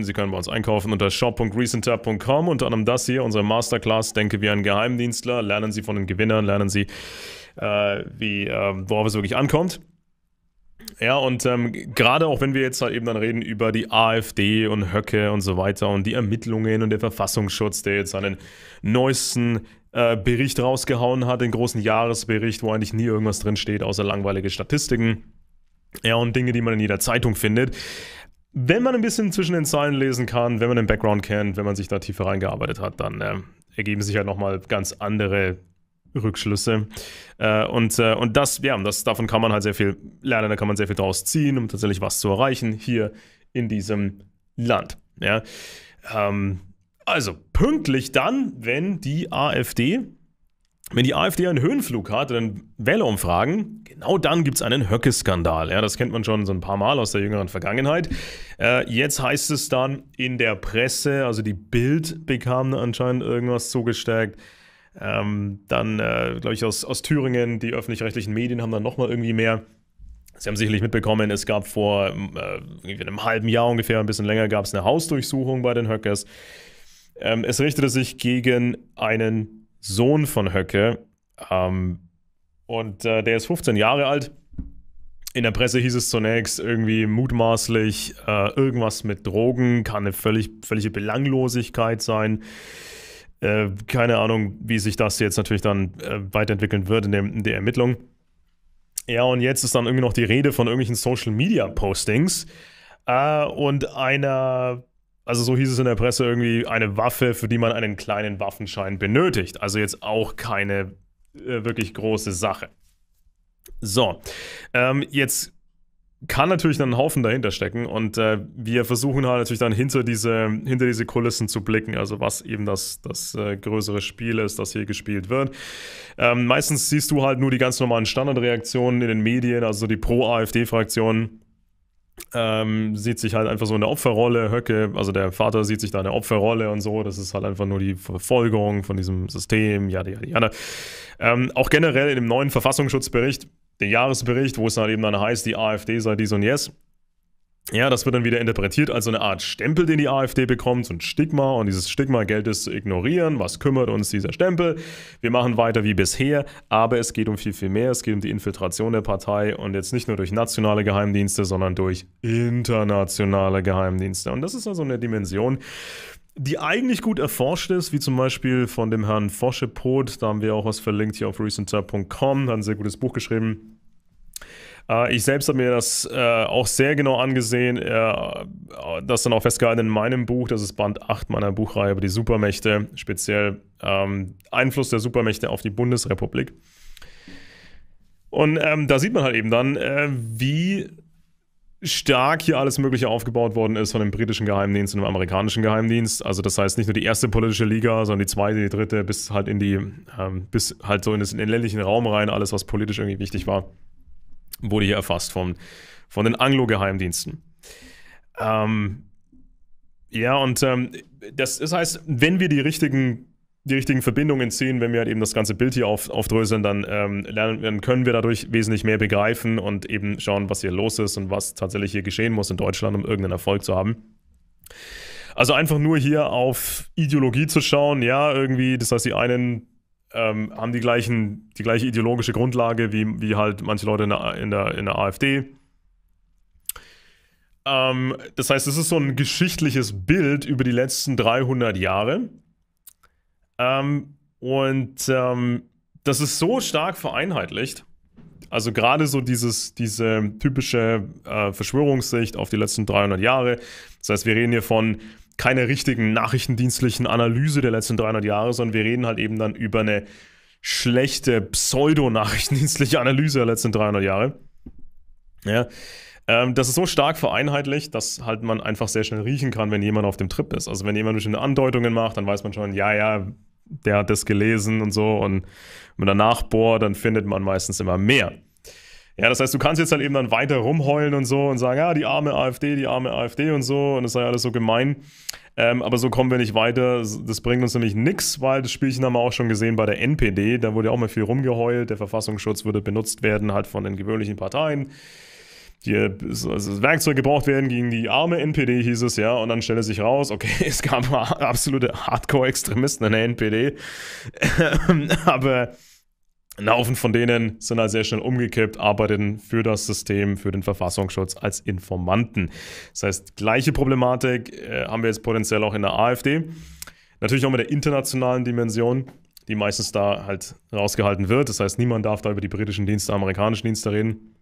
Sie können bei uns einkaufen unter shop.recenter.com, unter anderem das hier, unsere Masterclass, Denke wie ein Geheimdienstler, lernen Sie von den Gewinnern, lernen Sie, äh, wie, äh, worauf es wirklich ankommt. Ja, und ähm, gerade auch wenn wir jetzt halt eben dann reden über die AfD und Höcke und so weiter und die Ermittlungen und der Verfassungsschutz, der jetzt seinen neuesten äh, Bericht rausgehauen hat, den großen Jahresbericht, wo eigentlich nie irgendwas drinsteht, außer langweilige Statistiken. Ja, und Dinge, die man in jeder Zeitung findet wenn man ein bisschen zwischen den Zeilen lesen kann, wenn man den Background kennt, wenn man sich da tiefer reingearbeitet hat, dann äh, ergeben sich halt nochmal ganz andere Rückschlüsse. Äh, und, äh, und das, ja, das, davon kann man halt sehr viel lernen, da kann man sehr viel draus ziehen, um tatsächlich was zu erreichen hier in diesem Land. Ja. Ähm, also pünktlich dann, wenn die AfD wenn die AfD einen Höhenflug hat und dann Wählerumfragen, genau dann gibt es einen Höcke-Skandal. Ja, das kennt man schon so ein paar Mal aus der jüngeren Vergangenheit. Äh, jetzt heißt es dann in der Presse, also die Bild bekam anscheinend irgendwas zugestärkt. Ähm, dann, äh, glaube ich, aus, aus Thüringen, die öffentlich-rechtlichen Medien haben dann nochmal irgendwie mehr. Sie haben sicherlich mitbekommen, es gab vor äh, einem halben Jahr ungefähr, ein bisschen länger, gab es eine Hausdurchsuchung bei den Höckers. Ähm, es richtete sich gegen einen Sohn von Höcke. Ähm, und äh, der ist 15 Jahre alt. In der Presse hieß es zunächst irgendwie mutmaßlich äh, irgendwas mit Drogen, kann eine völlig, völlige Belanglosigkeit sein. Äh, keine Ahnung, wie sich das jetzt natürlich dann äh, weiterentwickeln wird in der, in der Ermittlung. Ja, und jetzt ist dann irgendwie noch die Rede von irgendwelchen Social Media Postings äh, und einer also so hieß es in der Presse irgendwie, eine Waffe, für die man einen kleinen Waffenschein benötigt. Also jetzt auch keine äh, wirklich große Sache. So, ähm, jetzt kann natürlich dann ein Haufen dahinter stecken und äh, wir versuchen halt natürlich dann hinter diese, hinter diese Kulissen zu blicken, also was eben das, das äh, größere Spiel ist, das hier gespielt wird. Ähm, meistens siehst du halt nur die ganz normalen Standardreaktionen in den Medien, also die Pro-AfD-Fraktionen ähm, sieht sich halt einfach so in der Opferrolle. Höcke, also der Vater sieht sich da in der Opferrolle und so. Das ist halt einfach nur die Verfolgung von diesem System, ja, ja, ja. Ähm, auch generell in dem neuen Verfassungsschutzbericht, den Jahresbericht, wo es dann halt eben dann heißt, die AfD sei dies und Yes. Ja, das wird dann wieder interpretiert als so eine Art Stempel, den die AfD bekommt, so ein Stigma. Und dieses Stigma gilt es zu ignorieren. Was kümmert uns dieser Stempel? Wir machen weiter wie bisher, aber es geht um viel, viel mehr. Es geht um die Infiltration der Partei und jetzt nicht nur durch nationale Geheimdienste, sondern durch internationale Geheimdienste. Und das ist also eine Dimension, die eigentlich gut erforscht ist, wie zum Beispiel von dem Herrn Foschepot. Da haben wir auch was verlinkt hier auf recenter.com. Hat ein sehr gutes Buch geschrieben äh, ich selbst habe mir das äh, auch sehr genau angesehen, äh, das dann auch festgehalten in meinem Buch, das ist Band 8 meiner Buchreihe über die Supermächte, speziell ähm, Einfluss der Supermächte auf die Bundesrepublik. Und ähm, da sieht man halt eben dann, wie stark hier alles Mögliche aufgebaut worden ist von dem britischen Geheimdienst und dem amerikanischen Geheimdienst. Also das heißt nicht nur die erste politische Liga, sondern die zweite, die dritte, bis halt in die, ähm, bis halt so in, das, in den ländlichen Raum rein, alles, was politisch irgendwie wichtig war wurde hier erfasst von, von den Anglo-Geheimdiensten. Ähm, ja, und ähm, das, das heißt, wenn wir die richtigen die richtigen Verbindungen ziehen, wenn wir halt eben das ganze Bild hier auf, aufdröseln, dann, ähm, lernen, dann können wir dadurch wesentlich mehr begreifen und eben schauen, was hier los ist und was tatsächlich hier geschehen muss in Deutschland, um irgendeinen Erfolg zu haben. Also einfach nur hier auf Ideologie zu schauen, ja, irgendwie, das heißt, die einen ähm, haben die, gleichen, die gleiche ideologische Grundlage wie, wie halt manche Leute in der, in der, in der AfD. Ähm, das heißt, es ist so ein geschichtliches Bild über die letzten 300 Jahre. Ähm, und ähm, das ist so stark vereinheitlicht. Also gerade so dieses, diese typische äh, Verschwörungssicht auf die letzten 300 Jahre. Das heißt, wir reden hier von keine richtigen nachrichtendienstlichen Analyse der letzten 300 Jahre, sondern wir reden halt eben dann über eine schlechte pseudo-nachrichtendienstliche Analyse der letzten 300 Jahre. Ja. Ähm, das ist so stark vereinheitlicht, dass halt man einfach sehr schnell riechen kann, wenn jemand auf dem Trip ist. Also wenn jemand bestimmte Andeutungen macht, dann weiß man schon, ja, ja, der hat das gelesen und so. Und wenn man danach bohrt, dann findet man meistens immer mehr. Ja, das heißt, du kannst jetzt halt eben dann weiter rumheulen und so und sagen, ja, die arme AfD, die arme AfD und so und das sei alles so gemein. Ähm, aber so kommen wir nicht weiter. Das bringt uns nämlich nichts, weil das Spielchen haben wir auch schon gesehen bei der NPD. Da wurde ja auch mal viel rumgeheult. Der Verfassungsschutz würde benutzt werden, halt von den gewöhnlichen Parteien. Hier ist also Werkzeug gebraucht werden gegen die arme NPD, hieß es ja. Und dann stellte sich raus, okay, es gab absolute Hardcore-Extremisten in der NPD. aber ein Haufen von denen sind halt sehr schnell umgekippt, arbeiten für das System, für den Verfassungsschutz als Informanten. Das heißt, gleiche Problematik äh, haben wir jetzt potenziell auch in der AfD. Natürlich auch mit der internationalen Dimension, die meistens da halt rausgehalten wird. Das heißt, niemand darf da über die britischen Dienste, amerikanischen Dienste reden.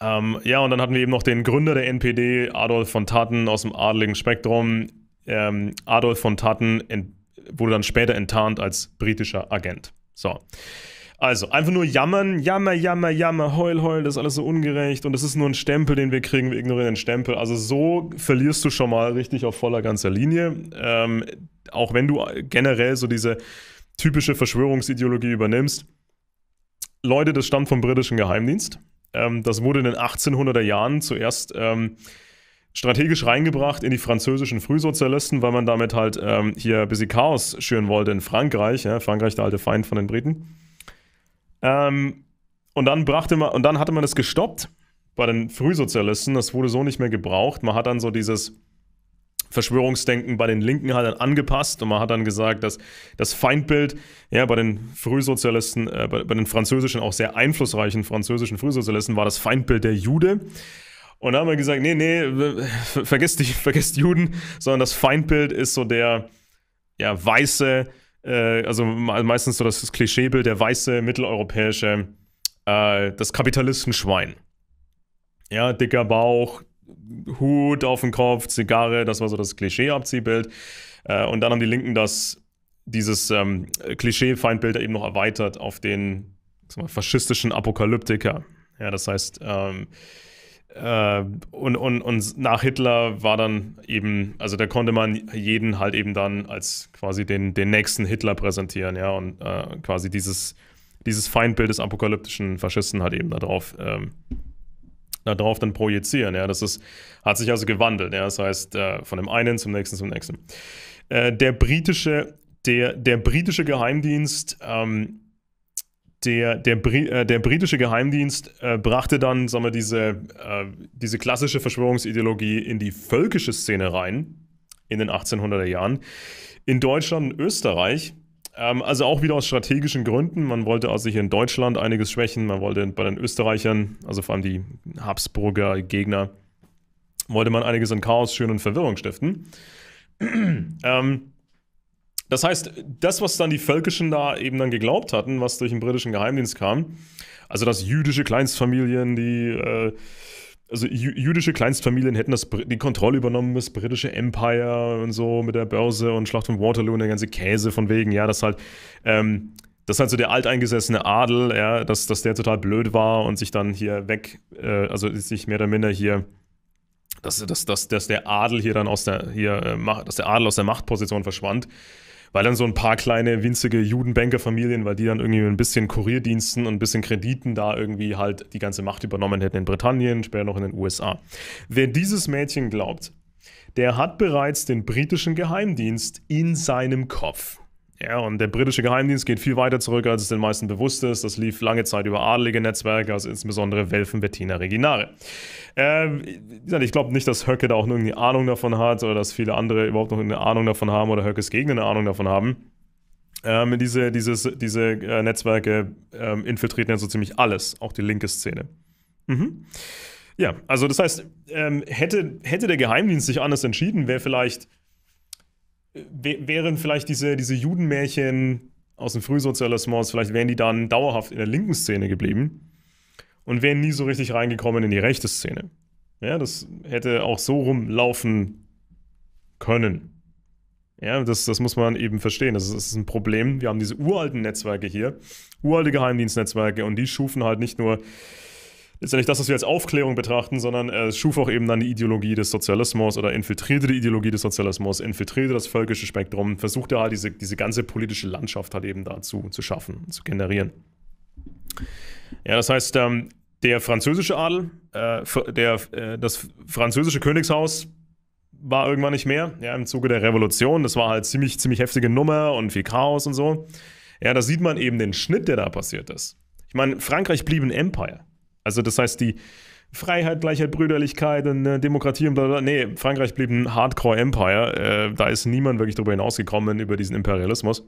Ähm, ja, und dann hatten wir eben noch den Gründer der NPD, Adolf von Tatten aus dem adeligen Spektrum. Ähm, Adolf von Tatten wurde dann später enttarnt als britischer Agent. So. Also, einfach nur jammern, jammer, jammer, jammer, heul, heul, das ist alles so ungerecht und das ist nur ein Stempel, den wir kriegen, wir ignorieren den Stempel. Also, so verlierst du schon mal richtig auf voller ganzer Linie. Ähm, auch wenn du generell so diese typische Verschwörungsideologie übernimmst. Leute, das stammt vom britischen Geheimdienst. Ähm, das wurde in den 1800er Jahren zuerst ähm, strategisch reingebracht in die französischen Frühsozialisten, weil man damit halt ähm, hier ein bisschen Chaos schüren wollte in Frankreich. Ja? Frankreich, der alte Feind von den Briten. Ähm, und, dann brachte man, und dann hatte man das gestoppt bei den Frühsozialisten. Das wurde so nicht mehr gebraucht. Man hat dann so dieses Verschwörungsdenken bei den Linken halt dann angepasst und man hat dann gesagt, dass das Feindbild ja bei den Frühsozialisten, äh, bei, bei den französischen, auch sehr einflussreichen französischen Frühsozialisten war das Feindbild der Jude. Und da haben wir gesagt, nee, nee, vergesst, die, vergesst Juden, sondern das Feindbild ist so der ja, weiße, äh, also meistens so das Klischeebild, der weiße mitteleuropäische, äh, das Kapitalistenschwein. Ja, dicker Bauch, Hut auf dem Kopf, Zigarre, das war so das Klischeeabziehbild. Äh, und dann haben die Linken das, dieses ähm, Klischee-Feindbild eben noch erweitert auf den mal, faschistischen Apokalyptiker. Ja, das heißt, ähm, äh, und, und, und nach Hitler war dann eben, also da konnte man jeden halt eben dann als quasi den, den nächsten Hitler präsentieren, ja, und äh, quasi dieses, dieses Feindbild des apokalyptischen Faschisten halt eben darauf, ähm, darauf dann projizieren, ja. Das ist, hat sich also gewandelt, ja. Das heißt, äh, von dem einen zum nächsten zum nächsten. Äh, der britische, der, der britische Geheimdienst, ähm, der, der, Bri äh, der britische Geheimdienst äh, brachte dann, sagen wir, diese, äh, diese klassische Verschwörungsideologie in die völkische Szene rein in den 1800er Jahren. In Deutschland und Österreich ähm, also auch wieder aus strategischen Gründen. Man wollte also hier in Deutschland einiges schwächen. Man wollte bei den Österreichern, also vor allem die Habsburger Gegner, wollte man einiges an Chaos schüren und Verwirrung stiften. ähm, das heißt, das, was dann die Völkischen da eben dann geglaubt hatten, was durch den britischen Geheimdienst kam, also dass jüdische Kleinstfamilien, die äh, also jüdische Kleinstfamilien hätten das, die Kontrolle übernommen, das britische Empire und so mit der Börse und Schlacht von Waterloo und der ganze Käse von wegen, ja, das halt, ähm, das halt so der alteingesessene Adel, ja, dass, dass der total blöd war und sich dann hier weg, äh, also sich mehr oder minder hier dass, dass, dass, dass der Adel hier dann aus der hier äh, dass der Adel aus der Machtposition verschwand weil dann so ein paar kleine winzige Judenbankerfamilien, weil die dann irgendwie mit ein bisschen Kurierdiensten und ein bisschen Krediten da irgendwie halt die ganze Macht übernommen hätten in Britannien, später noch in den USA. Wer dieses Mädchen glaubt, der hat bereits den britischen Geheimdienst in seinem Kopf. Ja, und der britische Geheimdienst geht viel weiter zurück, als es den meisten bewusst ist. Das lief lange Zeit über adelige Netzwerke, also insbesondere Welfen, Bettina Reginare. Äh, ich glaube nicht, dass Höcke da auch nur irgendeine Ahnung davon hat oder dass viele andere überhaupt noch eine Ahnung davon haben oder Höckes Gegner eine Ahnung davon haben. Ähm, diese dieses, diese äh, Netzwerke ähm, infiltrieren ja so ziemlich alles, auch die linke Szene. Mhm. Ja, also das heißt, ähm, hätte, hätte der Geheimdienst sich anders entschieden, wäre vielleicht wären vielleicht diese, diese Judenmärchen aus dem Frühsozialismus, vielleicht wären die dann dauerhaft in der linken Szene geblieben und wären nie so richtig reingekommen in die rechte Szene. Ja, das hätte auch so rumlaufen können. Ja, das, das muss man eben verstehen. Das ist, das ist ein Problem. Wir haben diese uralten Netzwerke hier, uralte Geheimdienstnetzwerke und die schufen halt nicht nur ist ja nicht das, was wir als Aufklärung betrachten, sondern äh, es schuf auch eben dann die Ideologie des Sozialismus oder infiltrierte die Ideologie des Sozialismus, infiltrierte das völkische Spektrum, versuchte halt diese, diese ganze politische Landschaft halt eben dazu zu schaffen, zu generieren. Ja, das heißt, ähm, der französische Adel, äh, der, äh, das französische Königshaus war irgendwann nicht mehr, ja, im Zuge der Revolution. Das war halt ziemlich, ziemlich heftige Nummer und viel Chaos und so. Ja, da sieht man eben den Schnitt, der da passiert ist. Ich meine, Frankreich blieb ein Empire. Also das heißt, die Freiheit, Gleichheit, Brüderlichkeit und äh, Demokratie und bla bla. Nee, Frankreich blieb ein Hardcore Empire. Äh, da ist niemand wirklich drüber hinausgekommen über diesen Imperialismus.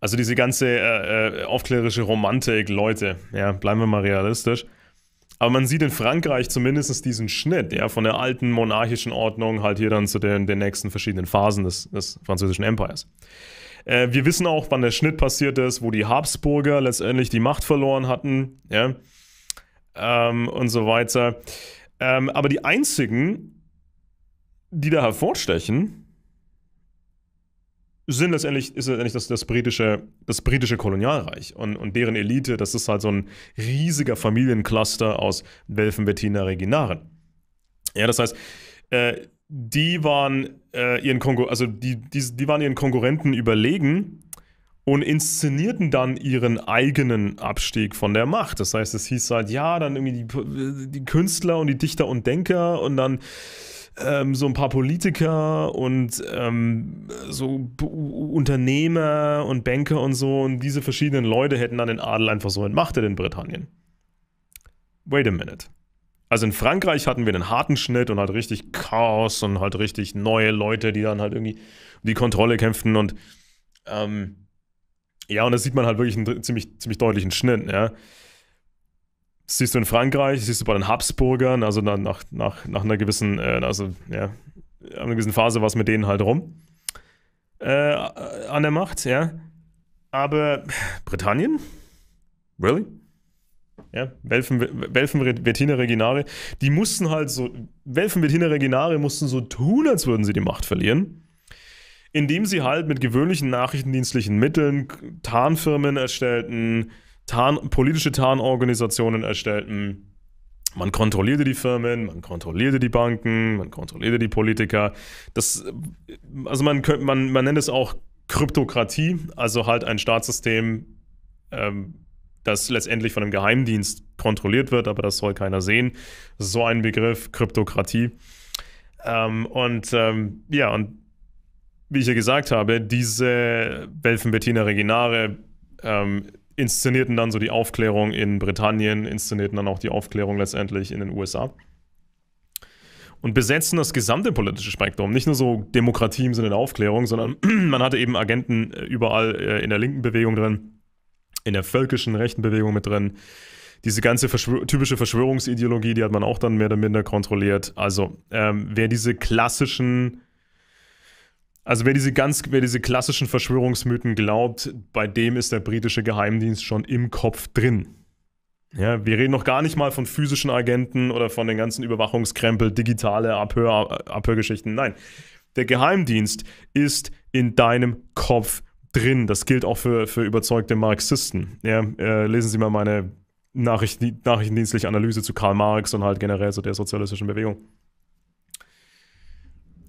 Also diese ganze äh, äh aufklärerische Romantik, Leute, ja, bleiben wir mal realistisch. Aber man sieht in Frankreich zumindest diesen Schnitt, ja, von der alten monarchischen Ordnung halt hier dann zu den, den nächsten verschiedenen Phasen des, des französischen Empires. Äh, wir wissen auch, wann der Schnitt passiert ist, wo die Habsburger letztendlich die Macht verloren hatten, ja, ähm, und so weiter. Ähm, aber die einzigen, die da hervorstechen, sind letztendlich, ist letztendlich das, das, britische, das britische Kolonialreich und, und deren Elite, das ist halt so ein riesiger Familiencluster aus Welfen, Bettina, Reginaren. Ja, das heißt, äh, die waren, äh, ihren, Konkur also die, die, die waren ihren Konkurrenten überlegen und inszenierten dann ihren eigenen Abstieg von der Macht. Das heißt, es hieß halt, ja, dann irgendwie die, die Künstler und die Dichter und Denker und dann ähm, so ein paar Politiker und ähm, so Unternehmer und Banker und so und diese verschiedenen Leute hätten dann den Adel einfach so entmachtet in Britannien. Wait a minute. Also in Frankreich hatten wir einen harten Schnitt und halt richtig Chaos und halt richtig neue Leute, die dann halt irgendwie um die Kontrolle kämpften und ähm, ja, und da sieht man halt wirklich einen ziemlich, ziemlich deutlichen Schnitt, ja. siehst du in Frankreich, siehst du bei den Habsburgern, also nach, nach, nach einer gewissen, äh, also ja, einer gewissen Phase war es mit denen halt rum äh, an der Macht, ja. Aber Britannien? Really? ja, Welfen, Welfen Vetina Reginare, die mussten halt so, Welfen Vetina Reginare mussten so tun, als würden sie die Macht verlieren, indem sie halt mit gewöhnlichen nachrichtendienstlichen Mitteln Tarnfirmen erstellten, Tarn, politische Tarnorganisationen erstellten. Man kontrollierte die Firmen, man kontrollierte die Banken, man kontrollierte die Politiker. Das, also man, man, man nennt es auch Kryptokratie, also halt ein Staatssystem, ähm, das letztendlich von einem Geheimdienst kontrolliert wird, aber das soll keiner sehen. So ein Begriff, Kryptokratie. Ähm, und ähm, ja, und wie ich ja gesagt habe, diese Welfen Bettina Reginare ähm, inszenierten dann so die Aufklärung in Britannien, inszenierten dann auch die Aufklärung letztendlich in den USA. Und besetzten das gesamte politische Spektrum. Nicht nur so Demokratie im Sinne der Aufklärung, sondern man hatte eben Agenten äh, überall äh, in der linken Bewegung drin in der völkischen rechten Bewegung mit drin. Diese ganze Verschwör typische Verschwörungsideologie, die hat man auch dann mehr oder minder kontrolliert. Also, ähm, wer diese klassischen, also wer diese ganz, wer diese klassischen Verschwörungsmythen glaubt, bei dem ist der britische Geheimdienst schon im Kopf drin. Ja, wir reden noch gar nicht mal von physischen Agenten oder von den ganzen Überwachungskrempel, digitale Abhör, Abhörgeschichten. Nein, der Geheimdienst ist in deinem Kopf drin drin. Das gilt auch für, für überzeugte Marxisten. Ja, äh, lesen Sie mal meine Nachricht, nachrichtendienstliche Analyse zu Karl Marx und halt generell so der sozialistischen Bewegung.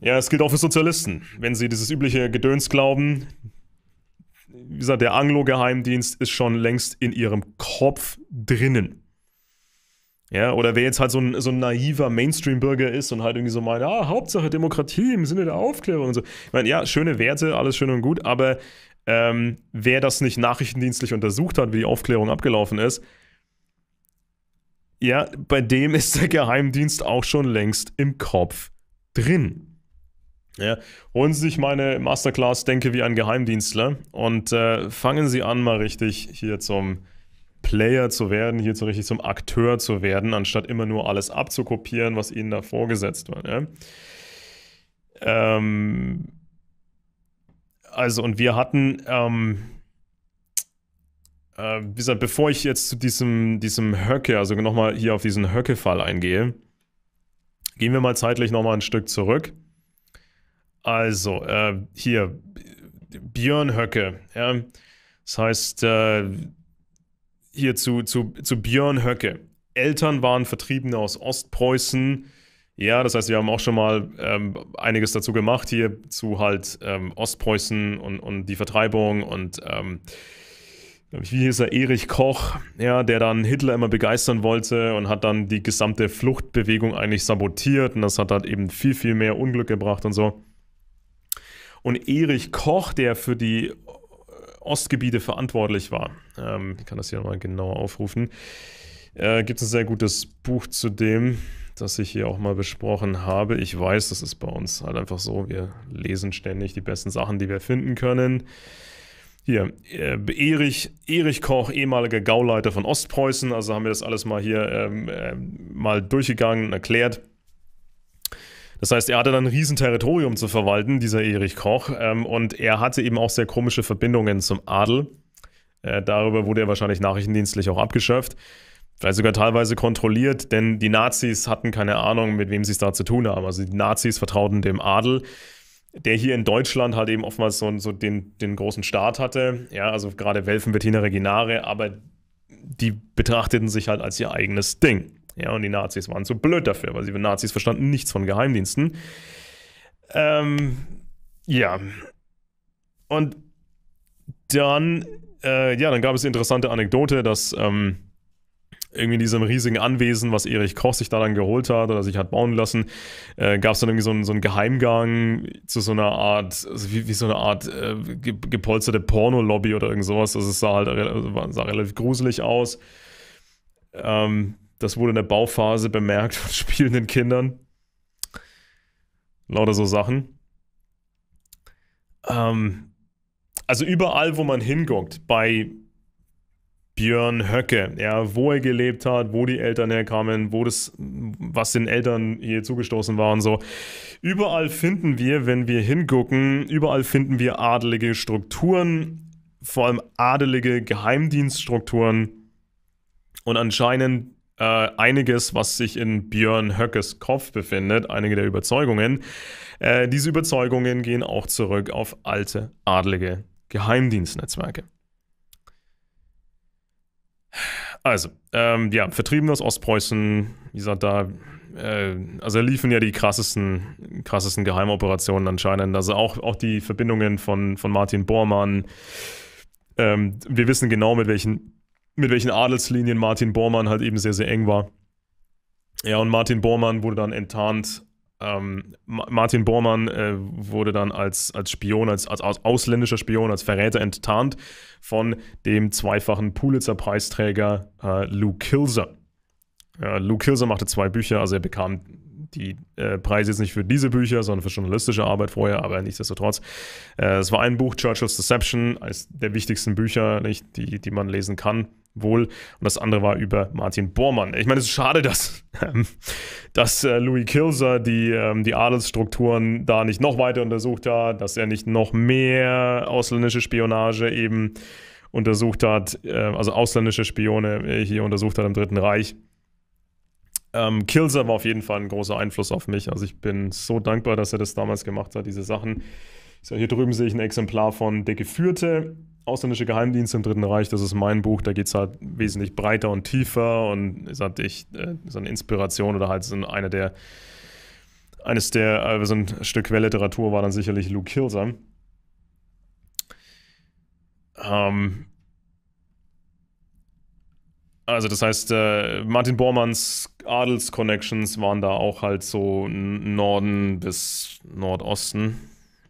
Ja, es gilt auch für Sozialisten. Wenn sie dieses übliche Gedöns glauben, wie gesagt, der Anglo-Geheimdienst ist schon längst in ihrem Kopf drinnen. Ja, oder wer jetzt halt so ein, so ein naiver Mainstream-Bürger ist und halt irgendwie so meint, ah, Hauptsache Demokratie im Sinne der Aufklärung und so. Ich meine, ja, schöne Werte, alles schön und gut, aber ähm, wer das nicht nachrichtendienstlich untersucht hat, wie die Aufklärung abgelaufen ist, ja, bei dem ist der Geheimdienst auch schon längst im Kopf drin. Ja, holen Sie sich meine Masterclass Denke wie ein Geheimdienstler und äh, fangen Sie an, mal richtig hier zum Player zu werden, hier so richtig zum Akteur zu werden, anstatt immer nur alles abzukopieren, was Ihnen da vorgesetzt wird. Ja. Ähm, also, und wir hatten, ähm, äh, wie gesagt, bevor ich jetzt zu diesem, diesem Höcke, also nochmal hier auf diesen Höcke-Fall eingehe, gehen wir mal zeitlich nochmal ein Stück zurück. Also, äh, hier, Björn Höcke, ja, das heißt, äh, hier zu, zu, zu Björn Höcke. Eltern waren Vertriebene aus Ostpreußen, ja, das heißt, wir haben auch schon mal ähm, einiges dazu gemacht hier zu halt ähm, Ostpreußen und, und die Vertreibung und ähm, wie hieß er, Erich Koch, ja, der dann Hitler immer begeistern wollte und hat dann die gesamte Fluchtbewegung eigentlich sabotiert und das hat dann halt eben viel, viel mehr Unglück gebracht und so. Und Erich Koch, der für die äh, Ostgebiete verantwortlich war, ähm, ich kann das hier nochmal genauer aufrufen, äh, gibt es ein sehr gutes Buch zu dem das ich hier auch mal besprochen habe. Ich weiß, das ist bei uns halt einfach so. Wir lesen ständig die besten Sachen, die wir finden können. Hier, äh, Erich, Erich Koch, ehemaliger Gauleiter von Ostpreußen. Also haben wir das alles mal hier ähm, ähm, mal durchgegangen und erklärt. Das heißt, er hatte dann ein Riesenterritorium zu verwalten, dieser Erich Koch. Ähm, und er hatte eben auch sehr komische Verbindungen zum Adel. Äh, darüber wurde er wahrscheinlich nachrichtendienstlich auch abgeschöpft vielleicht sogar teilweise kontrolliert, denn die Nazis hatten keine Ahnung, mit wem sie es da zu tun haben. Also die Nazis vertrauten dem Adel, der hier in Deutschland halt eben oftmals so, so den, den großen Staat hatte. Ja, also gerade Welfen, Bettina Reginare, aber die betrachteten sich halt als ihr eigenes Ding. Ja, und die Nazis waren zu blöd dafür, weil sie Nazis verstanden nichts von Geheimdiensten. Ähm, ja. Und dann, äh, ja, dann gab es die interessante Anekdote, dass ähm, irgendwie in diesem riesigen Anwesen, was Erich Koch sich da dann geholt hat oder sich hat bauen lassen, äh, gab es dann irgendwie so einen, so einen, Geheimgang zu so einer Art, also wie, wie, so eine Art äh, gepolsterte Porno-Lobby oder irgend sowas. Das also sah halt also sah relativ gruselig aus. Ähm, das wurde in der Bauphase bemerkt von spielenden Kindern. Lauter so Sachen. Ähm, also überall, wo man hinguckt, bei Björn Höcke, ja, wo er gelebt hat, wo die Eltern herkamen, wo das, was den Eltern hier zugestoßen war und so. Überall finden wir, wenn wir hingucken, überall finden wir adelige Strukturen, vor allem adelige Geheimdienststrukturen und anscheinend äh, einiges, was sich in Björn Höckes Kopf befindet, einige der Überzeugungen. Äh, diese Überzeugungen gehen auch zurück auf alte adelige Geheimdienstnetzwerke. Also, ähm, ja, vertrieben aus Ostpreußen, wie gesagt, da, äh, also liefen ja die krassesten, krassesten Geheimoperationen anscheinend. Also auch, auch die Verbindungen von, von Martin Bormann. Ähm, wir wissen genau, mit welchen, mit welchen Adelslinien Martin Bormann halt eben sehr, sehr eng war. Ja, und Martin Bormann wurde dann enttarnt ähm, Martin Bormann äh, wurde dann als, als Spion, als, als, ausländischer Spion, als Verräter enttarnt von dem zweifachen Pulitzer-Preisträger äh, Lou Kilzer. Äh, Lou Kilzer machte zwei Bücher, also er bekam die äh, Preise jetzt nicht für diese Bücher, sondern für journalistische Arbeit vorher, aber nichtsdestotrotz. Äh, es war ein Buch, Churchill's Deception, eines der wichtigsten Bücher, nicht, die, die man lesen kann wohl. Und das andere war über Martin Bormann. Ich meine, es ist schade, dass, ähm, dass äh, Louis Kilser die, ähm, die Adelsstrukturen da nicht noch weiter untersucht hat, dass er nicht noch mehr ausländische Spionage eben untersucht hat, äh, also ausländische Spione äh, hier untersucht hat im Dritten Reich. Ähm, Kilser war auf jeden Fall ein großer Einfluss auf mich. Also ich bin so dankbar, dass er das damals gemacht hat, diese Sachen. So, hier drüben sehe ich ein Exemplar von Der Geführte. Ausländische Geheimdienste im Dritten Reich, das ist mein Buch, da geht es halt wesentlich breiter und tiefer und ist halt ich, äh, so eine Inspiration oder halt so eine der, eines der, äh, ein Stück Quellliteratur war dann sicherlich Luke Kilser. Ähm, also das heißt, äh, Martin Bormanns Adelsconnections waren da auch halt so Norden bis Nordosten.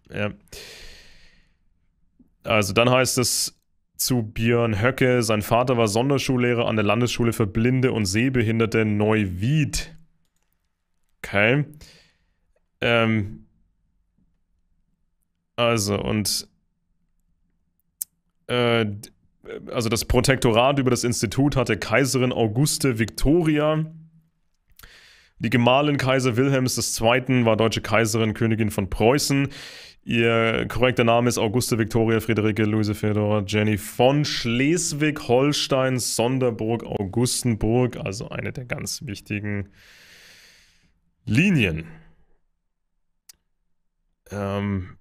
Ja. Also dann heißt es zu Björn Höcke, sein Vater war Sonderschullehrer an der Landesschule für Blinde und Sehbehinderte Neuwied. Okay. Ähm, also, und äh, also das Protektorat über das Institut hatte Kaiserin Auguste Victoria. Die Gemahlin Kaiser Wilhelms II. war deutsche Kaiserin, Königin von Preußen. Ihr korrekter Name ist Auguste Victoria Friederike Luise Fedora Jenny von Schleswig-Holstein, Sonderburg, Augustenburg, also eine der ganz wichtigen Linien. Ähm,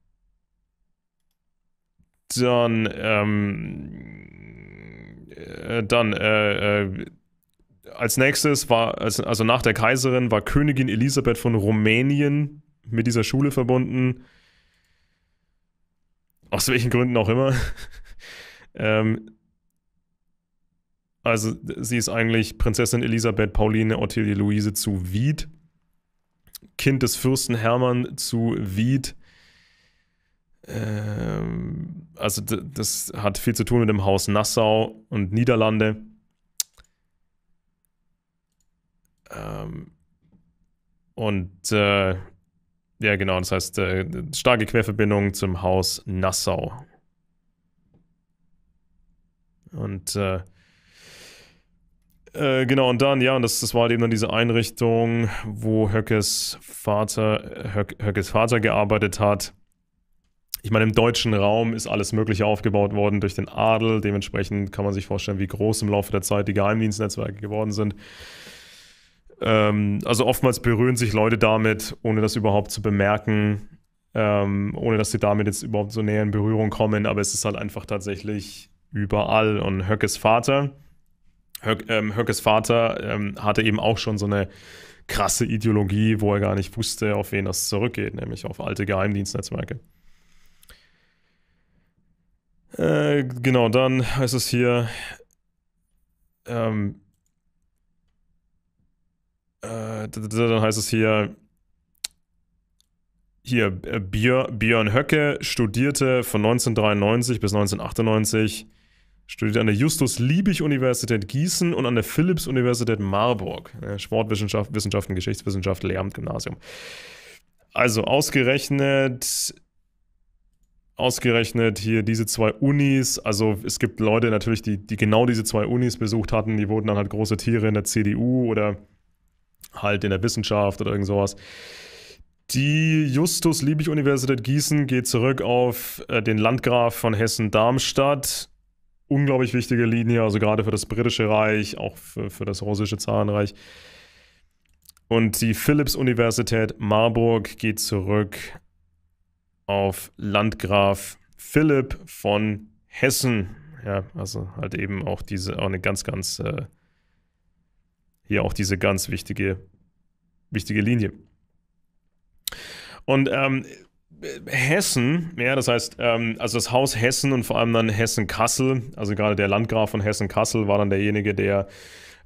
dann, ähm, äh, dann, äh, äh, als nächstes war, also nach der Kaiserin war Königin Elisabeth von Rumänien mit dieser Schule verbunden. Aus welchen Gründen auch immer. ähm, also sie ist eigentlich Prinzessin Elisabeth Pauline Ottilie Luise zu Wied, Kind des Fürsten Hermann zu Wied. Ähm, also das hat viel zu tun mit dem Haus Nassau und Niederlande. Ähm, und äh, ja, genau, das heißt äh, starke Querverbindung zum Haus Nassau. Und äh, äh, genau, und dann, ja, und das, das war halt eben dann diese Einrichtung, wo Höckes Vater, Höck, Höckes Vater gearbeitet hat. Ich meine, im deutschen Raum ist alles Mögliche aufgebaut worden durch den Adel. Dementsprechend kann man sich vorstellen, wie groß im Laufe der Zeit die Geheimdienstnetzwerke geworden sind. Ähm, also oftmals berühren sich Leute damit, ohne das überhaupt zu bemerken, ähm, ohne dass sie damit jetzt überhaupt so näher in Berührung kommen, aber es ist halt einfach tatsächlich überall. Und Höckes Vater, Höck, ähm, Höckes Vater ähm, hatte eben auch schon so eine krasse Ideologie, wo er gar nicht wusste, auf wen das zurückgeht, nämlich auf alte Geheimdienstnetzwerke. Äh, genau, dann heißt es hier, ähm, äh, dann heißt es hier, hier, äh, Björn Höcke studierte von 1993 bis 1998, studierte an der Justus-Liebig-Universität Gießen und an der philips universität Marburg. Äh, Sportwissenschaften, Wissenschaften, Geschichtswissenschaft, Lehramt, Gymnasium. Also ausgerechnet, ausgerechnet hier diese zwei Unis. Also es gibt Leute natürlich, die, die genau diese zwei Unis besucht hatten, die wurden dann halt große Tiere in der CDU oder halt in der Wissenschaft oder irgend sowas. Die Justus-Liebig-Universität Gießen geht zurück auf äh, den Landgraf von Hessen-Darmstadt. Unglaublich wichtige Linie, also gerade für das Britische Reich, auch für, für das Russische Zarenreich. Und die philips universität Marburg geht zurück auf Landgraf Philipp von Hessen. Ja, also halt eben auch diese, auch eine ganz, ganz äh, hier auch diese ganz wichtige, wichtige Linie. Und ähm, Hessen, ja, das heißt, ähm, also das Haus Hessen und vor allem dann Hessen-Kassel, also gerade der Landgraf von Hessen-Kassel war dann derjenige, der,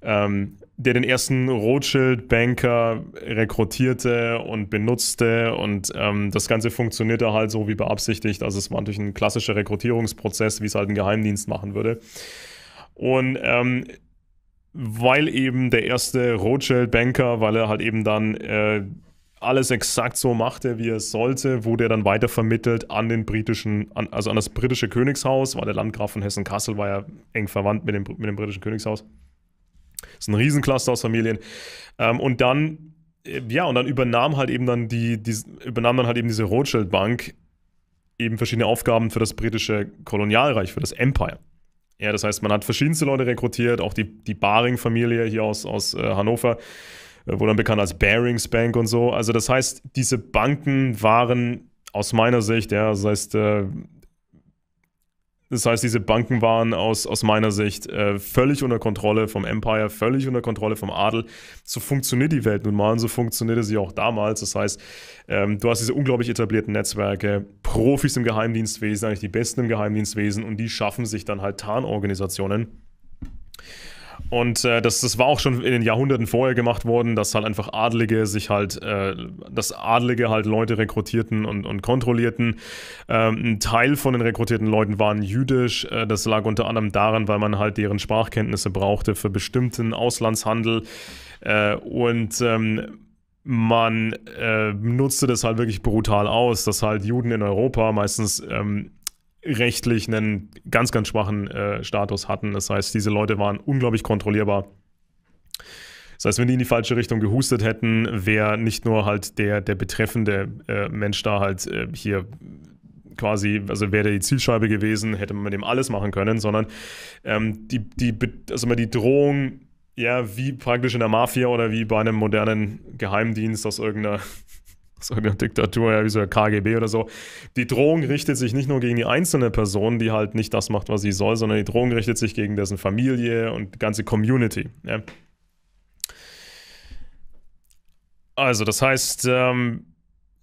ähm, der den ersten Rothschild-Banker rekrutierte und benutzte und ähm, das Ganze funktionierte halt so wie beabsichtigt. Also es war natürlich ein klassischer Rekrutierungsprozess, wie es halt ein Geheimdienst machen würde. Und ähm, weil eben der erste Rothschild-Banker, weil er halt eben dann äh, alles exakt so machte, wie er sollte, wurde er dann weitervermittelt an den britischen, an, also an das britische Königshaus, weil der Landgraf von Hessen-Kassel war ja eng verwandt mit dem, mit dem britischen Königshaus. Das ist ein Riesencluster aus Familien. Ähm, und dann, äh, ja, und dann übernahm halt eben dann die, die übernahm dann halt eben diese Rothschild-Bank eben verschiedene Aufgaben für das britische Kolonialreich, für das Empire. Ja, das heißt, man hat verschiedenste Leute rekrutiert, auch die, die Baring-Familie hier aus, aus äh, Hannover, äh, wurde dann bekannt als Barings Bank und so. Also das heißt, diese Banken waren aus meiner Sicht, ja, das heißt, äh, das heißt, diese Banken waren aus, aus meiner Sicht äh, völlig unter Kontrolle vom Empire, völlig unter Kontrolle vom Adel. So funktioniert die Welt nun mal und so funktionierte sie auch damals. Das heißt, ähm, du hast diese unglaublich etablierten Netzwerke, Profis im Geheimdienstwesen, eigentlich die Besten im Geheimdienstwesen und die schaffen sich dann halt Tarnorganisationen. Und äh, das, das war auch schon in den Jahrhunderten vorher gemacht worden, dass halt einfach Adlige sich halt, äh, dass Adlige halt Leute rekrutierten und, und kontrollierten. Ähm, ein Teil von den rekrutierten Leuten waren jüdisch. Äh, das lag unter anderem daran, weil man halt deren Sprachkenntnisse brauchte für bestimmten Auslandshandel. Äh, und ähm, man äh, nutzte das halt wirklich brutal aus, dass halt Juden in Europa meistens ähm, rechtlich einen ganz, ganz schwachen äh, Status hatten. Das heißt, diese Leute waren unglaublich kontrollierbar. Das heißt, wenn die in die falsche Richtung gehustet hätten, wäre nicht nur halt der, der betreffende äh, Mensch da halt äh, hier quasi, also wäre der die Zielscheibe gewesen, hätte man mit dem alles machen können, sondern ähm, die, die, also die Drohung, ja, wie praktisch in der Mafia oder wie bei einem modernen Geheimdienst aus irgendeiner so eine Diktatur, ja, wie so ein KGB oder so. Die Drohung richtet sich nicht nur gegen die einzelne Person, die halt nicht das macht, was sie soll, sondern die Drohung richtet sich gegen dessen Familie und die ganze Community. Ja. Also, das heißt, ähm,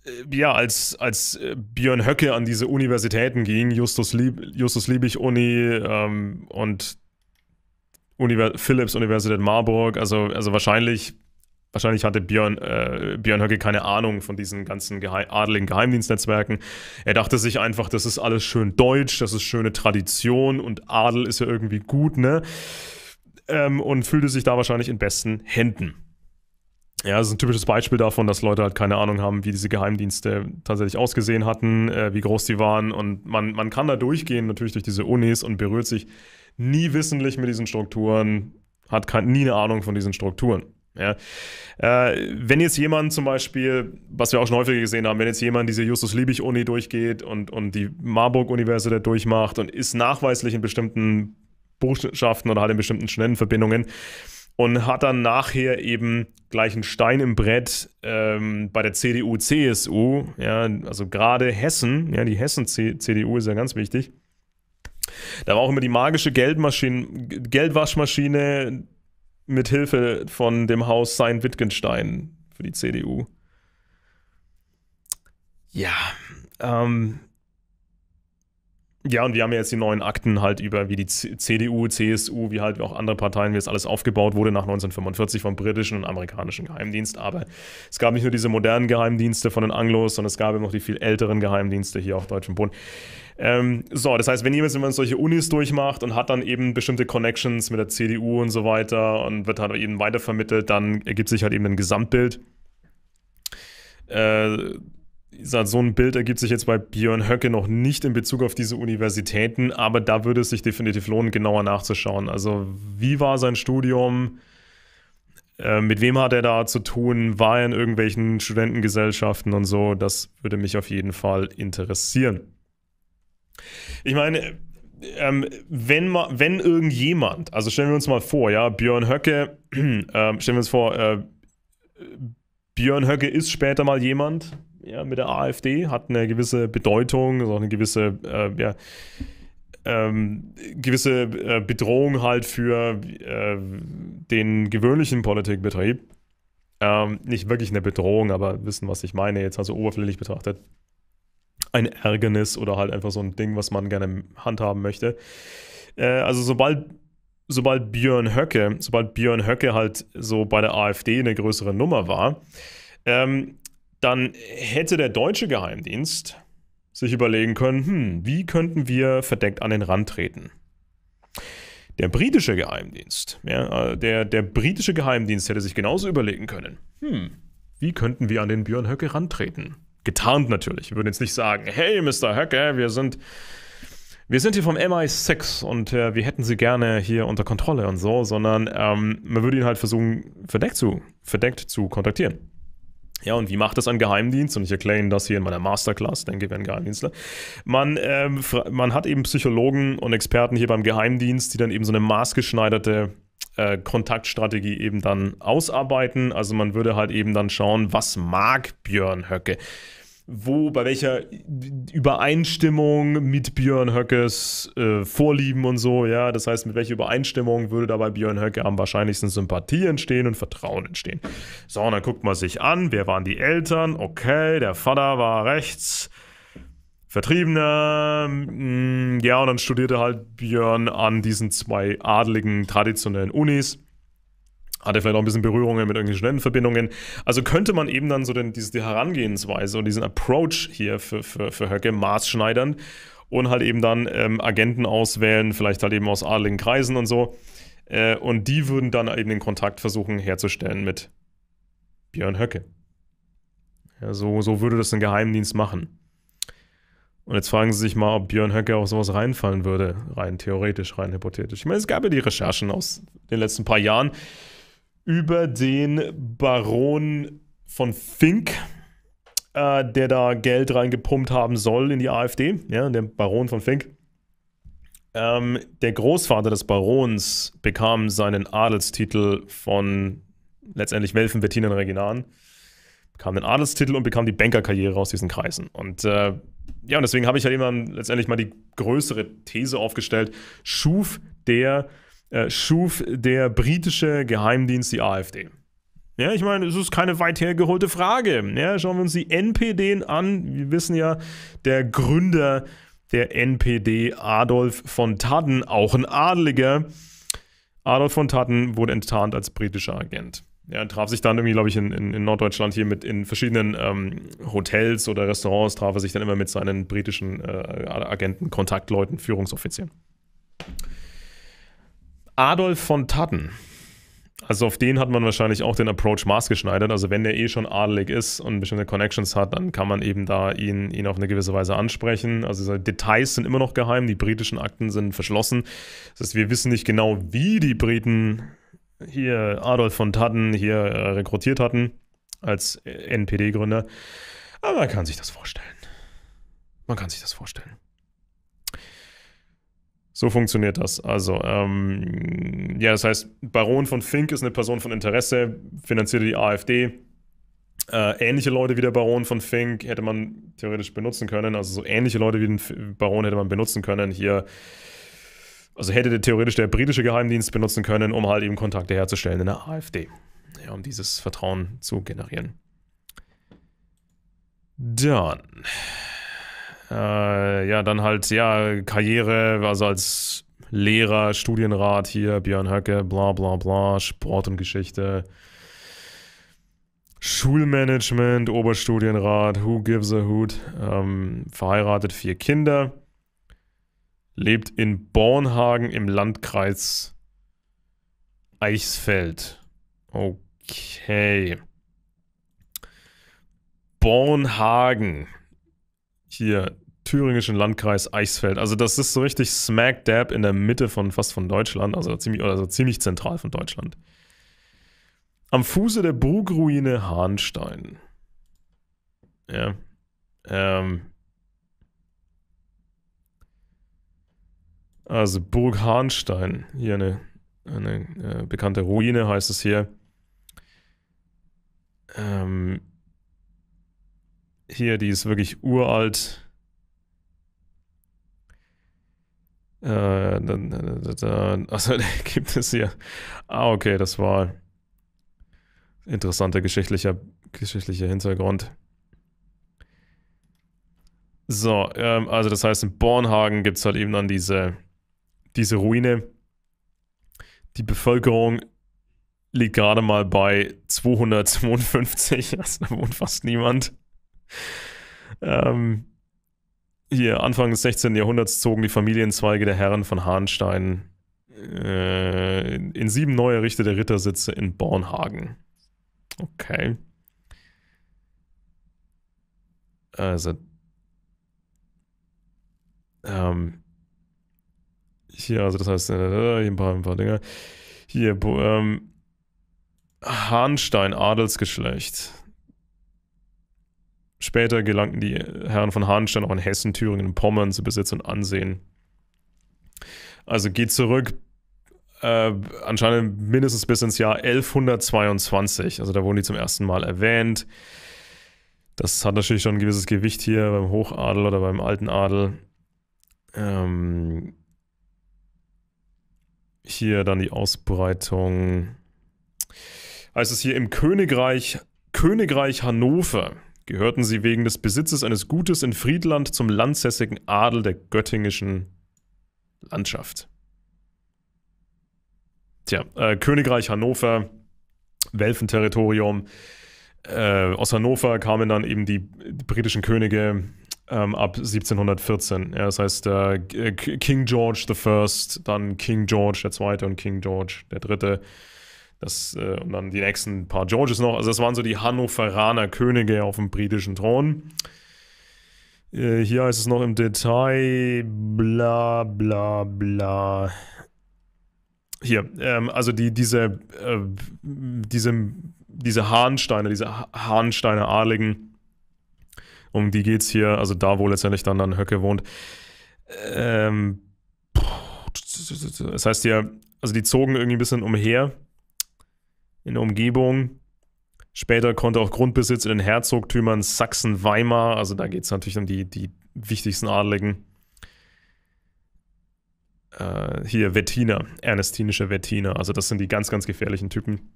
äh, ja, als, als äh, Björn Höcke an diese Universitäten ging, Justus, Lieb Justus Liebig Uni ähm, und Univers Philips Universität Marburg, also, also wahrscheinlich Wahrscheinlich hatte Björn, äh, Björn Höcke keine Ahnung von diesen ganzen Geheim adeligen Geheimdienstnetzwerken. Er dachte sich einfach, das ist alles schön deutsch, das ist schöne Tradition und Adel ist ja irgendwie gut, ne? Ähm, und fühlte sich da wahrscheinlich in besten Händen. Ja, das ist ein typisches Beispiel davon, dass Leute halt keine Ahnung haben, wie diese Geheimdienste tatsächlich ausgesehen hatten, äh, wie groß die waren. Und man, man kann da durchgehen, natürlich durch diese Unis und berührt sich nie wissentlich mit diesen Strukturen, hat kein, nie eine Ahnung von diesen Strukturen. Ja. Äh, wenn jetzt jemand zum Beispiel, was wir auch schon häufiger gesehen haben, wenn jetzt jemand diese Justus-Liebig-Uni durchgeht und, und die Marburg-Universität durchmacht und ist nachweislich in bestimmten Botschaften oder halt in bestimmten schnellen Verbindungen und hat dann nachher eben gleich einen Stein im Brett ähm, bei der CDU, CSU, ja, also gerade Hessen, ja, die Hessen-CDU ist ja ganz wichtig. Da war auch immer die magische Geldmaschine, Geldwaschmaschine mit Hilfe von dem Haus sein Wittgenstein für die CDU. Ja, ähm, ja, und wir haben ja jetzt die neuen Akten halt über, wie die CDU, CSU, wie halt auch andere Parteien, wie das alles aufgebaut wurde nach 1945 vom britischen und amerikanischen Geheimdienst. Aber es gab nicht nur diese modernen Geheimdienste von den Anglos, sondern es gab eben auch die viel älteren Geheimdienste hier auf deutschem Boden. Ähm, so, das heißt, wenn jemand immer solche Unis durchmacht und hat dann eben bestimmte Connections mit der CDU und so weiter und wird halt eben weitervermittelt, dann ergibt sich halt eben ein Gesamtbild. Äh, so ein Bild ergibt sich jetzt bei Björn Höcke noch nicht in Bezug auf diese Universitäten, aber da würde es sich definitiv lohnen, genauer nachzuschauen. Also, wie war sein Studium? Äh, mit wem hat er da zu tun? War er in irgendwelchen Studentengesellschaften und so? Das würde mich auf jeden Fall interessieren ich meine, ähm, wenn, ma, wenn irgendjemand, also stellen wir uns mal vor, ja, Björn Höcke, äh, stellen wir uns vor, äh, Björn Höcke ist später mal jemand ja, mit der AfD, hat eine gewisse Bedeutung, also eine gewisse, äh, ja, ähm, gewisse äh, Bedrohung halt für äh, den gewöhnlichen Politikbetrieb. Ähm, nicht wirklich eine Bedrohung, aber wissen, was ich meine, jetzt also oberflächlich betrachtet ein Ärgernis oder halt einfach so ein Ding, was man gerne handhaben möchte. Äh, also sobald sobald Björn Höcke, sobald Björn Höcke halt so bei der AfD eine größere Nummer war, ähm, dann hätte der deutsche Geheimdienst sich überlegen können, hm, wie könnten wir verdeckt an den Rand treten? Der britische Geheimdienst, ja, äh, der, der britische Geheimdienst hätte sich genauso überlegen können, hm, wie könnten wir an den Björn Höcke rantreten? Getarnt natürlich. Wir würden jetzt nicht sagen, hey, Mr. Höcke, äh, wir sind, wir sind hier vom MI6 und äh, wir hätten sie gerne hier unter Kontrolle und so, sondern ähm, man würde ihn halt versuchen, verdeckt zu, verdeckt zu kontaktieren. Ja, und wie macht das ein Geheimdienst? Und ich erkläre Ihnen das hier in meiner Masterclass, denke ich, ein Geheimdienstler. Man, ähm, man hat eben Psychologen und Experten hier beim Geheimdienst, die dann eben so eine maßgeschneiderte äh, Kontaktstrategie eben dann ausarbeiten. Also man würde halt eben dann schauen, was mag Björn Höcke? Wo, bei welcher Übereinstimmung mit Björn Höckes äh, Vorlieben und so, ja. Das heißt, mit welcher Übereinstimmung würde dabei Björn Höcke am wahrscheinlichsten Sympathie entstehen und Vertrauen entstehen. So, und dann guckt man sich an, wer waren die Eltern? Okay, der Vater war rechts. Vertriebener, mm, ja, und dann studierte halt Björn an diesen zwei adligen traditionellen Unis. Hatte vielleicht auch ein bisschen Berührungen mit irgendwelchen Studentenverbindungen. Also könnte man eben dann so den, diese, die Herangehensweise und diesen Approach hier für, für, für Höcke maßschneidern und halt eben dann ähm, Agenten auswählen, vielleicht halt eben aus adligen Kreisen und so. Äh, und die würden dann eben den Kontakt versuchen herzustellen mit Björn Höcke. Ja, so, so würde das ein Geheimdienst machen. Und jetzt fragen Sie sich mal, ob Björn Höcke auf sowas reinfallen würde, rein theoretisch, rein hypothetisch. Ich meine, es gab ja die Recherchen aus den letzten paar Jahren über den Baron von Fink, äh, der da Geld reingepumpt haben soll in die AfD, ja, der Baron von Fink. Ähm, der Großvater des Barons bekam seinen Adelstitel von letztendlich Welfen, Wettinern, Reginaren, bekam den Adelstitel und bekam die Bankerkarriere aus diesen Kreisen. Und äh, ja, und deswegen habe ich halt eben letztendlich mal die größere These aufgestellt. Schuf der, äh, schuf der britische Geheimdienst die AfD. Ja, ich meine, es ist keine weit hergeholte Frage. Ja, schauen wir uns die NPD an. Wir wissen ja, der Gründer der NPD, Adolf von Tadden, auch ein Adeliger. Adolf von Tadden wurde enttarnt als britischer Agent ja, traf sich dann irgendwie, glaube ich, in, in, in, Norddeutschland hier mit in verschiedenen ähm, Hotels oder Restaurants, traf er sich dann immer mit seinen britischen äh, Agenten, Kontaktleuten, Führungsoffizieren. Adolf von Tatten. Also auf den hat man wahrscheinlich auch den Approach maßgeschneidert. Also wenn der eh schon adelig ist und bestimmte Connections hat, dann kann man eben da ihn, ihn auf eine gewisse Weise ansprechen. Also Details sind immer noch geheim, die britischen Akten sind verschlossen. Das heißt, wir wissen nicht genau, wie die Briten hier Adolf von Tadden hier äh, rekrutiert hatten als NPD-Gründer. Aber man kann sich das vorstellen. Man kann sich das vorstellen. So funktioniert das. Also, ähm, ja, das heißt, Baron von Fink ist eine Person von Interesse, finanzierte die AfD. Äh, ähnliche Leute wie der Baron von Fink hätte man theoretisch benutzen können. Also so ähnliche Leute wie den Baron hätte man benutzen können. Hier also hätte der theoretisch der britische Geheimdienst benutzen können, um halt eben Kontakte herzustellen in der AfD. Ja, um dieses Vertrauen zu generieren. Dann. Äh, ja, dann halt, ja, Karriere, also als Lehrer, Studienrat hier, Björn Höcke, bla bla bla, Sport und Geschichte. Schulmanagement, Oberstudienrat, who gives a hoot, ähm, verheiratet, vier Kinder lebt in Bornhagen im Landkreis Eichsfeld. Okay. Bornhagen. Hier, thüringischen Landkreis Eichsfeld. Also das ist so richtig smack dab in der Mitte von fast von Deutschland, also ziemlich, also ziemlich zentral von Deutschland. Am Fuße der Burgruine Hahnstein. Ja. Ähm, Also Burg Hahnstein, hier eine, eine äh, bekannte Ruine heißt es hier. Ähm, hier, die ist wirklich uralt. Äh, da, da, da, also gibt es hier. Ah, okay, das war interessanter geschichtlicher, geschichtlicher Hintergrund. So, ähm, also das heißt, in Bornhagen gibt es halt eben dann diese diese Ruine. Die Bevölkerung liegt gerade mal bei 252, also da wohnt fast niemand. Ähm, hier, Anfang des 16. Jahrhunderts zogen die Familienzweige der Herren von Hahnstein äh, in sieben neu errichtete Rittersitze in Bornhagen. Okay. Also, ähm, hier, also das heißt, äh, äh, hier ein paar, ein paar Dinge. Hier, ähm, Harnstein, Adelsgeschlecht. Später gelangten die Herren von Harnstein auch in Hessen, Thüringen und Pommern zu Besitz und Ansehen. Also geht zurück äh, anscheinend mindestens bis ins Jahr 1122. Also da wurden die zum ersten Mal erwähnt. Das hat natürlich schon ein gewisses Gewicht hier beim Hochadel oder beim alten Adel. Ähm, hier dann die Ausbreitung. Heißt es hier im Königreich, Königreich Hannover gehörten sie wegen des Besitzes eines Gutes in Friedland zum landsässigen Adel der göttingischen Landschaft. Tja, äh, Königreich Hannover, Welfenterritorium. Äh, aus Hannover kamen dann eben die britischen Könige ähm, ab 1714. Ja, das heißt äh, äh King George I, dann King George II und King George III. Das, äh, und dann die nächsten paar Georges noch. Also das waren so die Hannoveraner Könige auf dem britischen Thron. Äh, hier heißt es noch im Detail, bla bla bla. Hier, ähm, also die, diese, äh, diese, diese Hahnsteine, diese Hahnsteiner Adligen, um die geht's hier, also da, wo letztendlich dann, dann Höcke wohnt. Ähm, das heißt ja, also die zogen irgendwie ein bisschen umher in der Umgebung. Später konnte auch Grundbesitz in den Herzogtümern Sachsen-Weimar, also da geht es natürlich um die, die wichtigsten Adligen. Äh, hier Wettiner, ernestinische Wettiner, also das sind die ganz, ganz gefährlichen Typen.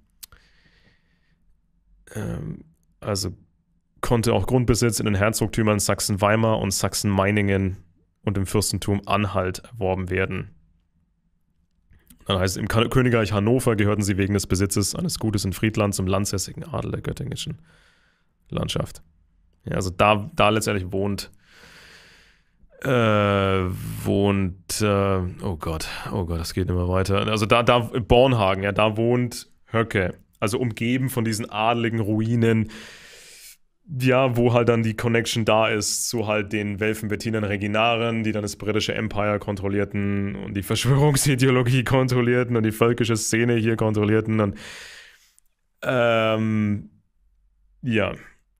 Ähm, also konnte auch Grundbesitz in den Herzogtümern Sachsen-Weimar und Sachsen-Meiningen und im Fürstentum Anhalt erworben werden. Dann heißt es, im Königreich Hannover gehörten sie wegen des Besitzes eines Gutes in Friedland zum landsässigen Adel der göttingischen Landschaft. Ja, also da, da letztendlich wohnt, äh, wohnt, äh, oh Gott, oh Gott, das geht immer weiter. Also da, da, Bornhagen, ja, da wohnt Höcke. Also umgeben von diesen adeligen Ruinen, ja, wo halt dann die Connection da ist zu halt den Welfenbettinern Reginaren, die dann das britische Empire kontrollierten und die Verschwörungsideologie kontrollierten und die völkische Szene hier kontrollierten und ähm, ja.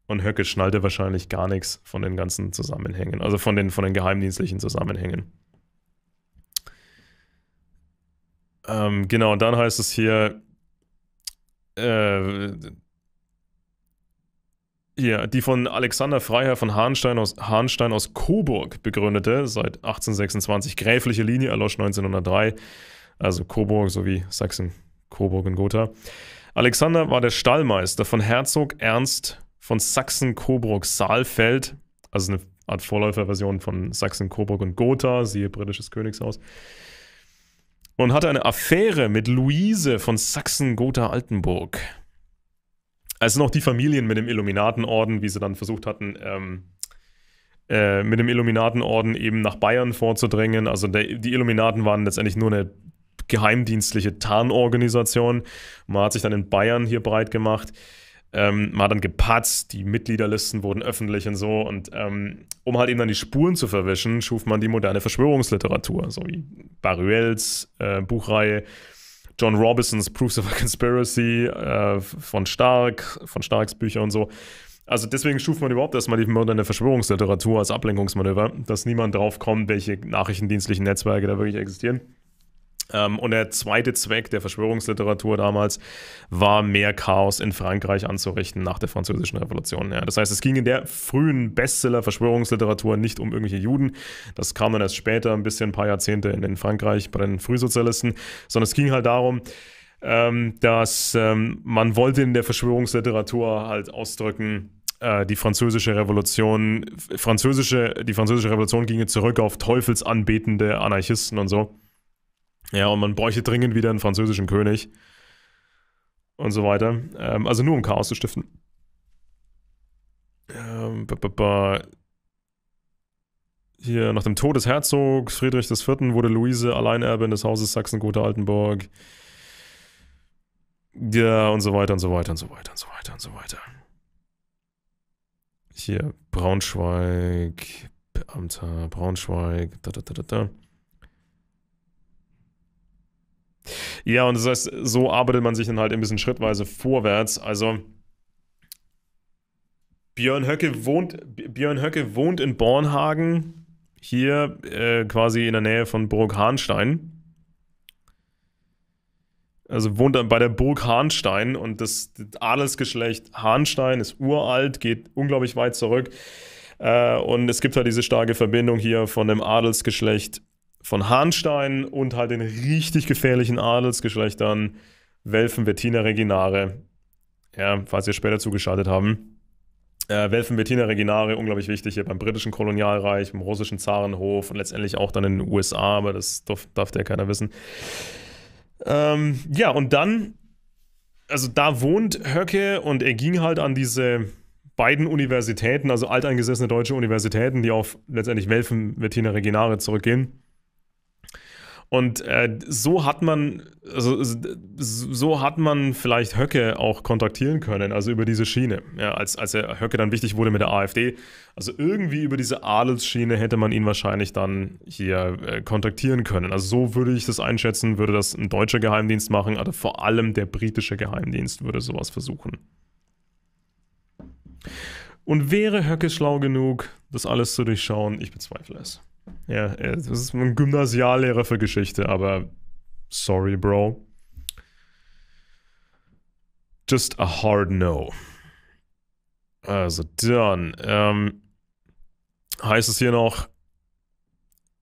Und Höcke schnallte wahrscheinlich gar nichts von den ganzen Zusammenhängen, also von den, von den geheimdienstlichen Zusammenhängen. Ähm, genau, und dann heißt es hier, äh, ja, die von Alexander Freiherr von Hahnstein aus, Hahnstein aus Coburg begründete, seit 1826 gräfliche Linie, erlosch 1903, also Coburg sowie Sachsen, Coburg und Gotha. Alexander war der Stallmeister von Herzog Ernst von Sachsen-Coburg-Saalfeld, also eine Art Vorläuferversion von Sachsen, Coburg und Gotha, siehe britisches Königshaus. Und hatte eine Affäre mit Luise von Sachsen-Gotha-Altenburg. Also noch die Familien mit dem Illuminatenorden, wie sie dann versucht hatten, ähm, äh, mit dem Illuminatenorden eben nach Bayern vorzudrängen. Also der, die Illuminaten waren letztendlich nur eine geheimdienstliche Tarnorganisation. Man hat sich dann in Bayern hier breit gemacht. Ähm, man hat dann gepatzt, die Mitgliederlisten wurden öffentlich und so. Und ähm, um halt eben dann die Spuren zu verwischen, schuf man die moderne Verschwörungsliteratur, so wie Baruels äh, Buchreihe John Robinsons Proofs of a Conspiracy äh, von Stark, von Starks Bücher und so. Also deswegen schuf man überhaupt erstmal die Mörder in der Verschwörungsliteratur als Ablenkungsmanöver, dass niemand drauf kommt, welche nachrichtendienstlichen Netzwerke da wirklich existieren. Ähm, und der zweite Zweck der Verschwörungsliteratur damals war, mehr Chaos in Frankreich anzurichten nach der Französischen Revolution. Ja, das heißt, es ging in der frühen Bestseller-Verschwörungsliteratur nicht um irgendwelche Juden. Das kam dann erst später, ein bisschen ein paar Jahrzehnte in, in Frankreich bei den Frühsozialisten, sondern es ging halt darum, ähm, dass ähm, man wollte in der Verschwörungsliteratur halt ausdrücken, äh, die französische Revolution, französische, die französische Revolution ginge zurück auf teufelsanbetende Anarchisten und so. Ja, und man bräuchte dringend wieder einen französischen König und so weiter. Ähm, also nur um Chaos zu stiften. Ähm, b -b -b Hier, nach dem Tod des Herzogs Friedrich IV. wurde Luise Alleinerbin des Hauses Sachsen-Gotha-Altenburg. Ja, und so weiter und so weiter und so weiter und so weiter und so weiter. Hier, Braunschweig, Beamter, Braunschweig, da, da, da, da, da. Ja, und das heißt, so arbeitet man sich dann halt ein bisschen schrittweise vorwärts. Also Björn Höcke wohnt, Björn Höcke wohnt in Bornhagen, hier äh, quasi in der Nähe von Burg Hahnstein. Also wohnt dann bei der Burg Hahnstein und das, Adelsgeschlecht Hahnstein ist uralt, geht unglaublich weit zurück. Äh, und es gibt halt diese starke Verbindung hier von dem Adelsgeschlecht von Hahnstein und halt den richtig gefährlichen Adelsgeschlechtern Welfen, Bettina, Reginare. Ja, falls ihr später zugeschaltet haben. Äh, Welfen, Bettina, Reginare, unglaublich wichtig hier beim britischen Kolonialreich, beim russischen Zarenhof und letztendlich auch dann in den USA, aber das darf, darf der keiner wissen. Ähm, ja, und dann, also da wohnt Höcke und er ging halt an diese beiden Universitäten, also alteingesessene deutsche Universitäten, die auf letztendlich Welfen, Bettina, Reginare zurückgehen. Und äh, so hat man, also, so hat man vielleicht Höcke auch kontaktieren können, also über diese Schiene. Ja, als, als er Höcke dann wichtig wurde mit der AfD. Also irgendwie über diese Adelsschiene hätte man ihn wahrscheinlich dann hier äh, kontaktieren können. Also so würde ich das einschätzen, würde das ein deutscher Geheimdienst machen, also vor allem der britische Geheimdienst würde sowas versuchen. Und wäre Höcke schlau genug, das alles zu durchschauen? Ich bezweifle es. Ja, das ist ein Gymnasiallehrer für Geschichte, aber sorry, Bro. Just a hard no. Also dann ähm, heißt es hier noch,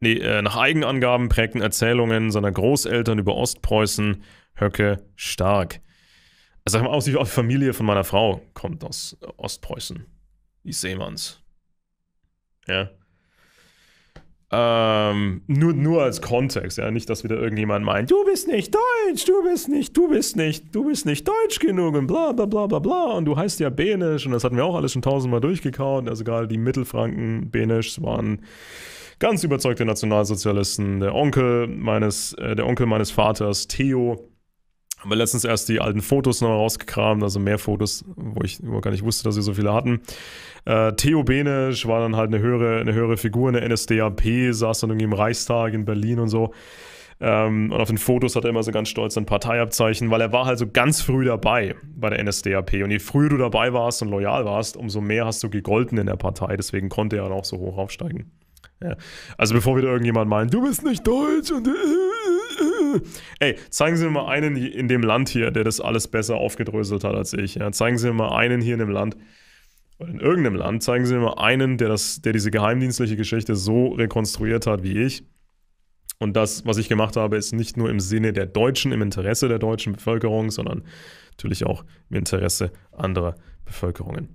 nee, äh, nach Eigenangaben prägten Erzählungen seiner Großeltern über Ostpreußen Höcke stark. Also sag mal auch die Familie von meiner Frau kommt aus Ostpreußen. Die Seemanns. Ja. Ähm, nur, nur als Kontext, ja. Nicht, dass wieder irgendjemand meint, du bist nicht deutsch, du bist nicht, du bist nicht, du bist nicht deutsch genug und bla bla bla bla bla. Und du heißt ja Benisch und das hatten wir auch alles schon tausendmal durchgekaut. Also gerade die Mittelfranken Benischs waren ganz überzeugte Nationalsozialisten. Der Onkel meines, äh, der Onkel meines Vaters, Theo, haben wir letztens erst die alten Fotos noch rausgekramt, also mehr Fotos, wo ich überhaupt gar nicht wusste, dass wir so viele hatten. Äh, Theo Benesch war dann halt eine höhere, eine höhere Figur in der NSDAP, saß dann irgendwie im Reichstag in Berlin und so. Ähm, und auf den Fotos hat er immer so ganz stolz ein Parteiabzeichen, weil er war halt so ganz früh dabei bei der NSDAP. Und je früher du dabei warst und loyal warst, umso mehr hast du gegolten in der Partei. Deswegen konnte er dann auch so hoch aufsteigen. Ja. Also bevor wieder irgendjemand meint, du bist nicht deutsch und... Ey, zeigen Sie mir mal einen in dem Land hier, der das alles besser aufgedröselt hat als ich. Ja, zeigen Sie mir mal einen hier in dem Land, weil in irgendeinem Land zeigen sie immer einen, der, das, der diese geheimdienstliche Geschichte so rekonstruiert hat wie ich. Und das, was ich gemacht habe, ist nicht nur im Sinne der Deutschen, im Interesse der deutschen Bevölkerung, sondern natürlich auch im Interesse anderer Bevölkerungen.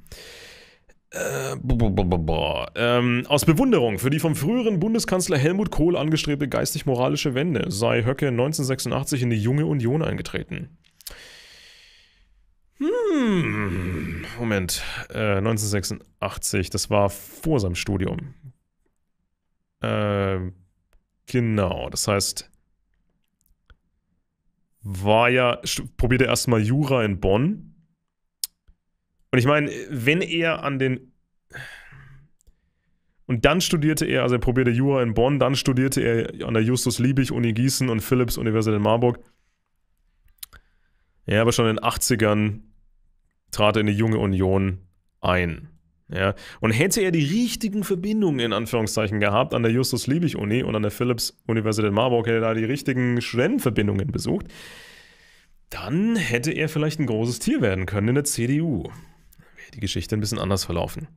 Äh, bo, bo, bo, ähm, aus Bewunderung für die vom früheren Bundeskanzler Helmut Kohl angestrebte geistig-moralische Wende sei Höcke 1986 in die junge Union eingetreten. Hm, Moment, äh, 1986, das war vor seinem Studium. Äh, genau, das heißt, war ja, probierte erstmal Jura in Bonn. Und ich meine, wenn er an den. Und dann studierte er, also er probierte Jura in Bonn, dann studierte er an der Justus-Liebig-Uni Gießen und Philipps-Universität in Marburg. Ja, aber schon in den 80ern trat er in die junge Union ein. Ja. Und hätte er die richtigen Verbindungen in Anführungszeichen gehabt an der Justus-Liebig-Uni und an der Philips-Universität Marburg, hätte er da die richtigen Studentenverbindungen besucht, dann hätte er vielleicht ein großes Tier werden können in der CDU. Wäre die Geschichte ein bisschen anders verlaufen.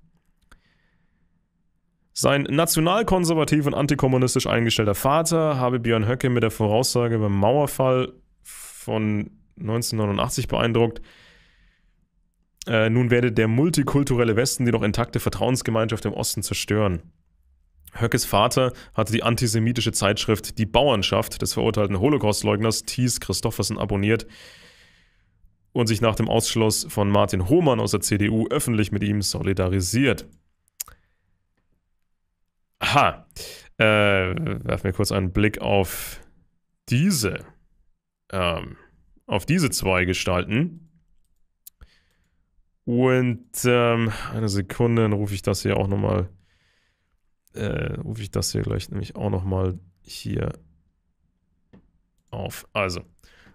Sein nationalkonservativ und antikommunistisch eingestellter Vater habe Björn Höcke mit der Voraussage beim Mauerfall von 1989 beeindruckt, äh, nun werde der multikulturelle Westen die noch intakte Vertrauensgemeinschaft im Osten zerstören. Höckes Vater hatte die antisemitische Zeitschrift Die Bauernschaft des verurteilten Holocaustleugners Thies Christoffersen abonniert und sich nach dem Ausschluss von Martin Hohmann aus der CDU öffentlich mit ihm solidarisiert. Aha. Äh, werfen wir kurz einen Blick auf diese, ähm, auf diese zwei Gestalten. Und ähm, eine Sekunde, dann rufe ich das hier auch nochmal. Äh, rufe ich das hier gleich nämlich auch nochmal hier auf. Also,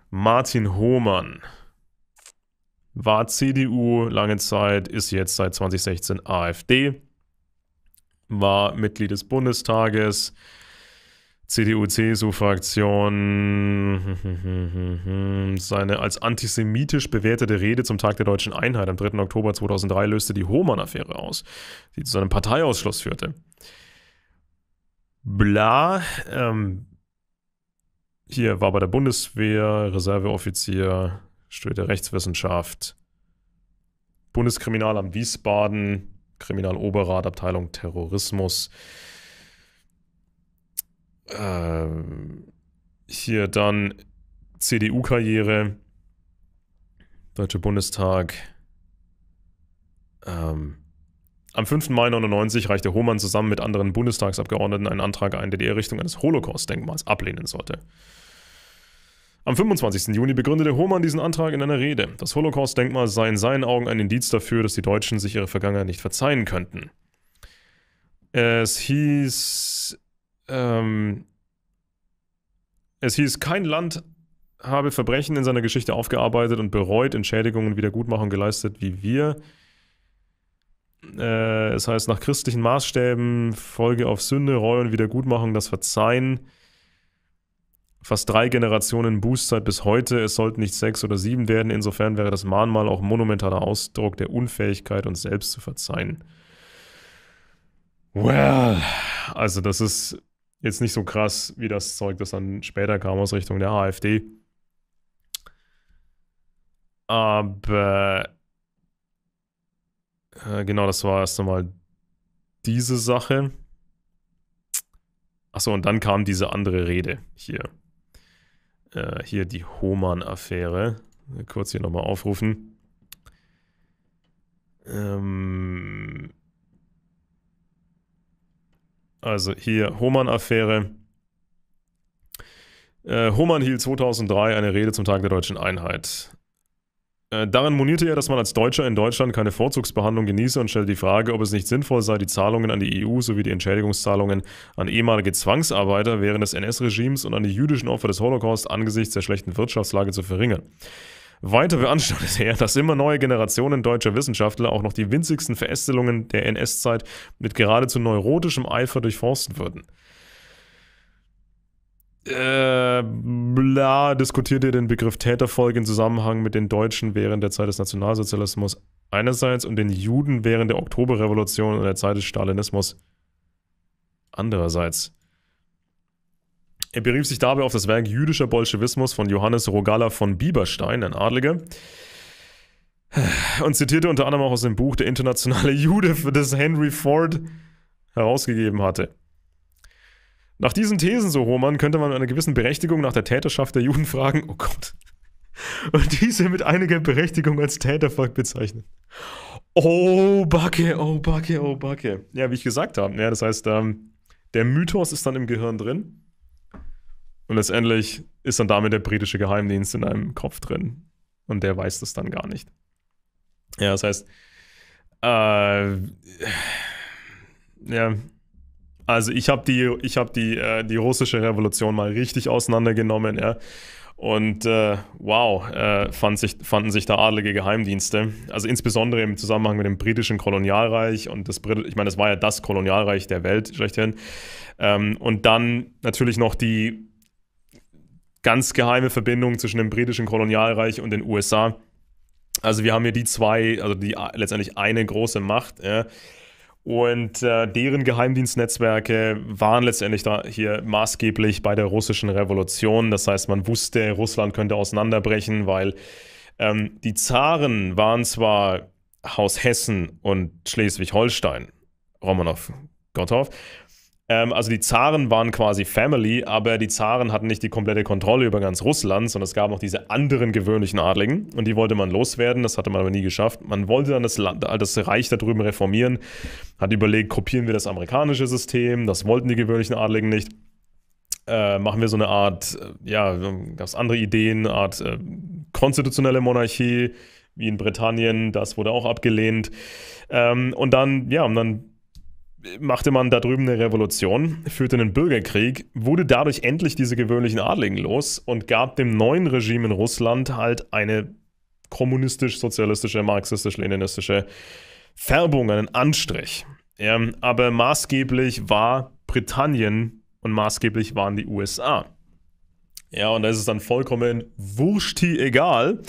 Martin Hohmann war CDU lange Zeit, ist jetzt seit 2016 AfD, war Mitglied des Bundestages, CDU-CSU-Fraktion seine als antisemitisch bewertete Rede zum Tag der deutschen Einheit am 3. Oktober 2003 löste die Hohmann-Affäre aus, die zu seinem Parteiausschluss führte. Bla, ähm, hier war bei der Bundeswehr, Reserveoffizier, studierte Rechtswissenschaft, Bundeskriminalamt Wiesbaden, Kriminaloberrat, Abteilung Terrorismus äh, hier dann CDU-Karriere, Deutscher Bundestag. Ähm, am 5. Mai 99 reichte Hohmann zusammen mit anderen Bundestagsabgeordneten einen Antrag ein, der die Errichtung eines Holocaust-Denkmals ablehnen sollte. Am 25. Juni begründete Hohmann diesen Antrag in einer Rede. Das Holocaust-Denkmal sei in seinen Augen ein Indiz dafür, dass die Deutschen sich ihre Vergangenheit nicht verzeihen könnten. Es hieß ähm, es hieß, kein Land habe Verbrechen in seiner Geschichte aufgearbeitet und bereut, Entschädigungen und Wiedergutmachung geleistet wie wir. Äh, es heißt, nach christlichen Maßstäben Folge auf Sünde, Reue und Wiedergutmachung, das Verzeihen. Fast drei Generationen Bußzeit bis heute. Es sollten nicht sechs oder sieben werden. Insofern wäre das Mahnmal auch monumentaler Ausdruck der Unfähigkeit, uns selbst zu verzeihen. Well, also das ist Jetzt nicht so krass wie das Zeug, das dann später kam aus Richtung der AfD. Aber äh, genau, das war erst einmal diese Sache. Achso, und dann kam diese andere Rede hier. Äh, hier die Hohmann-Affäre. Kurz hier nochmal aufrufen. Ähm, also hier Hohmann-Affäre. Äh, Hohmann hielt 2003 eine Rede zum Tag der deutschen Einheit. Äh, darin monierte er, dass man als Deutscher in Deutschland keine Vorzugsbehandlung genieße und stellte die Frage, ob es nicht sinnvoll sei, die Zahlungen an die EU sowie die Entschädigungszahlungen an ehemalige Zwangsarbeiter während des NS-Regimes und an die jüdischen Opfer des Holocaust angesichts der schlechten Wirtschaftslage zu verringern. Weiter beanstandet er, dass immer neue Generationen deutscher Wissenschaftler auch noch die winzigsten Verästelungen der NS-Zeit mit geradezu neurotischem Eifer durchforsten würden. Äh, bla, diskutiert er den Begriff Täterfolge in Zusammenhang mit den Deutschen während der Zeit des Nationalsozialismus einerseits und den Juden während der Oktoberrevolution und der Zeit des Stalinismus andererseits. Er berief sich dabei auf das Werk Jüdischer Bolschewismus von Johannes Rogala von Bieberstein, ein Adliger, und zitierte unter anderem auch aus dem Buch Der internationale Jude, das Henry Ford herausgegeben hatte. Nach diesen Thesen, so Roman, könnte man mit einer gewissen Berechtigung nach der Täterschaft der Juden fragen, oh Gott, und diese mit einiger Berechtigung als Tätervolk bezeichnen. Oh, Backe, oh, Backe, oh, Backe. Ja, wie ich gesagt habe, ja, das heißt, ähm, der Mythos ist dann im Gehirn drin. Und letztendlich ist dann damit der britische Geheimdienst in einem Kopf drin. Und der weiß das dann gar nicht. Ja, das heißt, äh, ja, also ich habe die, ich hab die, äh, die russische Revolution mal richtig auseinandergenommen, ja. Und äh, wow, äh, fand sich, fanden sich da adlige Geheimdienste. Also insbesondere im Zusammenhang mit dem britischen Kolonialreich und das Brit ich meine, das war ja das Kolonialreich der Welt schlechthin. Ähm, und dann natürlich noch die ganz geheime Verbindungen zwischen dem britischen Kolonialreich und den USA. Also wir haben hier die zwei, also die letztendlich eine große Macht. Ja. Und äh, deren Geheimdienstnetzwerke waren letztendlich da hier maßgeblich bei der russischen Revolution. Das heißt, man wusste, Russland könnte auseinanderbrechen, weil ähm, die Zaren waren zwar Haus Hessen und Schleswig-Holstein, Romanov, Gotthof, ähm, also die Zaren waren quasi Family, aber die Zaren hatten nicht die komplette Kontrolle über ganz Russland, sondern es gab noch diese anderen gewöhnlichen Adligen und die wollte man loswerden, das hatte man aber nie geschafft. Man wollte dann das, Land, das Reich da drüben reformieren, hat überlegt, kopieren wir das amerikanische System, das wollten die gewöhnlichen Adligen nicht. Äh, machen wir so eine Art, äh, ja, gab es andere Ideen, eine Art äh, konstitutionelle Monarchie, wie in Britannien, das wurde auch abgelehnt. Ähm, und dann, ja, und dann machte man da drüben eine Revolution, führte einen Bürgerkrieg, wurde dadurch endlich diese gewöhnlichen Adligen los und gab dem neuen Regime in Russland halt eine kommunistisch-sozialistische, marxistisch-leninistische Färbung, einen Anstrich. Ja, aber maßgeblich war Britannien und maßgeblich waren die USA. Ja, und da ist es dann vollkommen wurscht egal,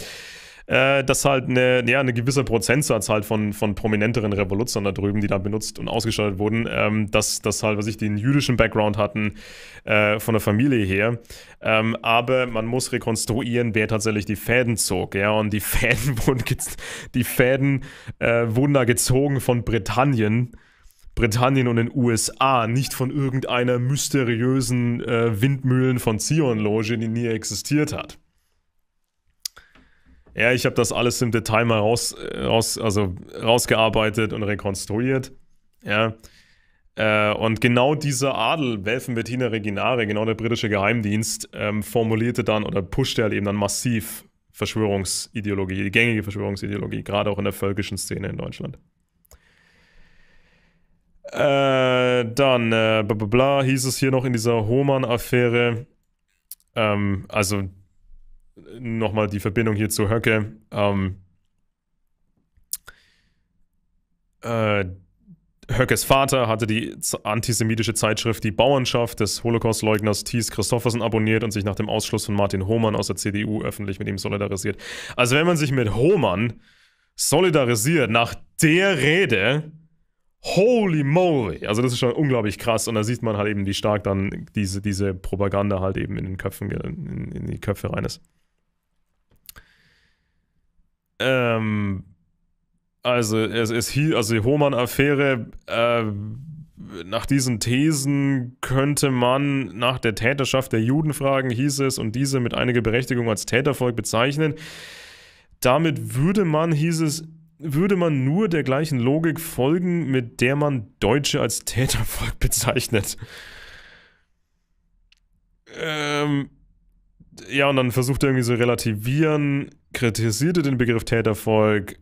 äh, dass halt eine, ja, eine gewisse Prozentsatz halt von, von prominenteren Revoluzern da drüben, die da benutzt und ausgestattet wurden, ähm, dass, dass halt, was ich, den jüdischen Background hatten äh, von der Familie her. Ähm, aber man muss rekonstruieren, wer tatsächlich die Fäden zog. Ja, und die Fäden wurden, die Fäden, äh, wurden da gezogen von Britannien. Britannien und den USA, nicht von irgendeiner mysteriösen äh, Windmühlen von Zion-Loge, die nie existiert hat. Ja, ich habe das alles im Detail mal raus, äh, raus, also rausgearbeitet und rekonstruiert. Ja. Äh, und genau dieser Adel, Welfenbettiner Reginare, genau der britische Geheimdienst, ähm, formulierte dann oder pushte halt eben dann massiv Verschwörungsideologie, die gängige Verschwörungsideologie, gerade auch in der völkischen Szene in Deutschland. Äh, dann, äh, bla, bla, bla hieß es hier noch in dieser Hohmann-Affäre, ähm, also nochmal die Verbindung hier zu Höcke. Ähm, äh, Höckes Vater hatte die antisemitische Zeitschrift Die Bauernschaft des Holocaust-Leugners Thies Christoffersen abonniert und sich nach dem Ausschluss von Martin Hohmann aus der CDU öffentlich mit ihm solidarisiert. Also wenn man sich mit Hohmann solidarisiert nach der Rede, holy moly, also das ist schon unglaublich krass und da sieht man halt eben, wie stark dann diese, diese Propaganda halt eben in den Köpfen, in, in die Köpfe rein ist. Ähm, also es, ist hier, also die Hohmann-Affäre, äh, nach diesen Thesen könnte man nach der Täterschaft der Juden fragen, hieß es, und diese mit einiger Berechtigung als Tätervolk bezeichnen. Damit würde man, hieß es, würde man nur der gleichen Logik folgen, mit der man Deutsche als Tätervolk bezeichnet. Ähm, ja, und dann versucht er irgendwie so relativieren, kritisierte den Begriff Tätervolk,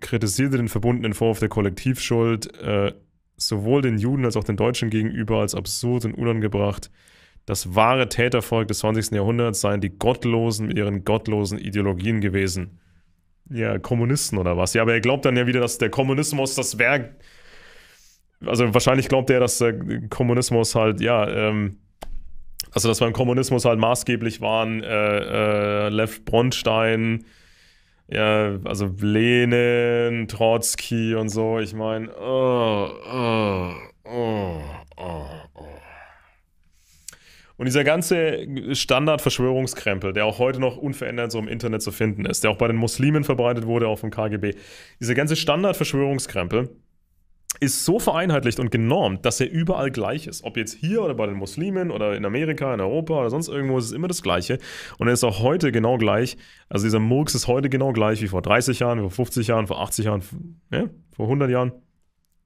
kritisierte den verbundenen Vorwurf der Kollektivschuld, äh, sowohl den Juden als auch den Deutschen gegenüber als absurd und unangebracht. Das wahre Tätervolk des 20. Jahrhunderts seien die Gottlosen mit ihren gottlosen Ideologien gewesen. Ja, Kommunisten oder was. Ja, aber er glaubt dann ja wieder, dass der Kommunismus das Werk. Also wahrscheinlich glaubt er, dass der Kommunismus halt, ja, ähm, also dass beim Kommunismus halt maßgeblich waren äh, äh, Lev Bronstein, ja, also Lenin, Trotzki und so. Ich meine, oh, oh, oh, oh, Und dieser ganze Standard-Verschwörungskrempel, der auch heute noch unverändert so im Internet zu finden ist, der auch bei den Muslimen verbreitet wurde, auch vom KGB, dieser ganze Standard-Verschwörungskrempel, ist so vereinheitlicht und genormt, dass er überall gleich ist. Ob jetzt hier oder bei den Muslimen oder in Amerika, in Europa oder sonst irgendwo, ist es immer das Gleiche. Und er ist auch heute genau gleich. Also dieser Murks ist heute genau gleich wie vor 30 Jahren, vor 50 Jahren, vor 80 Jahren, ja, vor 100 ne, Jahren.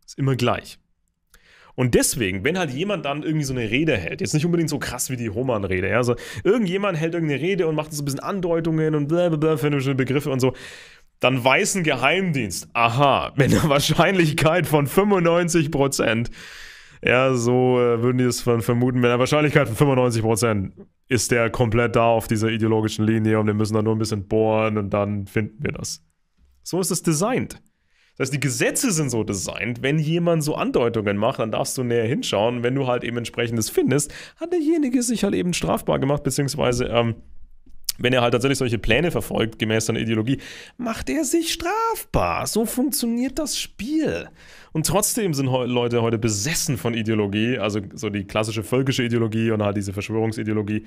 Ist immer gleich. Und deswegen, wenn halt jemand dann irgendwie so eine Rede hält, jetzt nicht unbedingt so krass wie die Roman-Rede, ja, also irgendjemand hält irgendeine Rede und macht so ein bisschen Andeutungen und blablabla, für Begriffe und so dann weiß ein Geheimdienst. Aha, mit einer Wahrscheinlichkeit von 95 Prozent. Ja, so äh, würden die es vermuten. Mit einer Wahrscheinlichkeit von 95 Prozent ist der komplett da auf dieser ideologischen Linie und wir müssen da nur ein bisschen bohren und dann finden wir das. So ist es designt. Das heißt, die Gesetze sind so designt, wenn jemand so Andeutungen macht, dann darfst du näher hinschauen. Wenn du halt eben entsprechendes findest, hat derjenige sich halt eben strafbar gemacht, beziehungsweise ähm, wenn er halt tatsächlich solche Pläne verfolgt, gemäß seiner Ideologie, macht er sich strafbar. So funktioniert das Spiel. Und trotzdem sind he Leute heute besessen von Ideologie, also so die klassische völkische Ideologie und halt diese Verschwörungsideologie.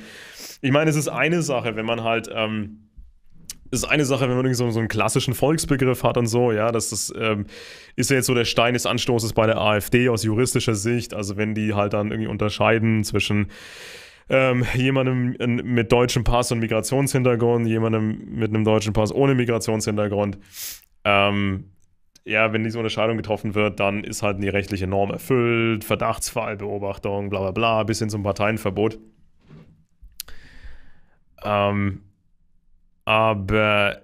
Ich meine, es ist eine Sache, wenn man halt. Ähm, ist eine Sache, wenn man so, so einen klassischen Volksbegriff hat und so, ja, das ähm, ist ja jetzt so der Stein des Anstoßes bei der AfD aus juristischer Sicht. Also wenn die halt dann irgendwie unterscheiden zwischen ähm, jemandem mit deutschem Pass und Migrationshintergrund, jemandem mit einem deutschen Pass ohne Migrationshintergrund. Ähm, ja, wenn diese Unterscheidung getroffen wird, dann ist halt die rechtliche Norm erfüllt, Verdachtsfall, Beobachtung, bla bla bla, bis hin zum Parteienverbot. Ähm, aber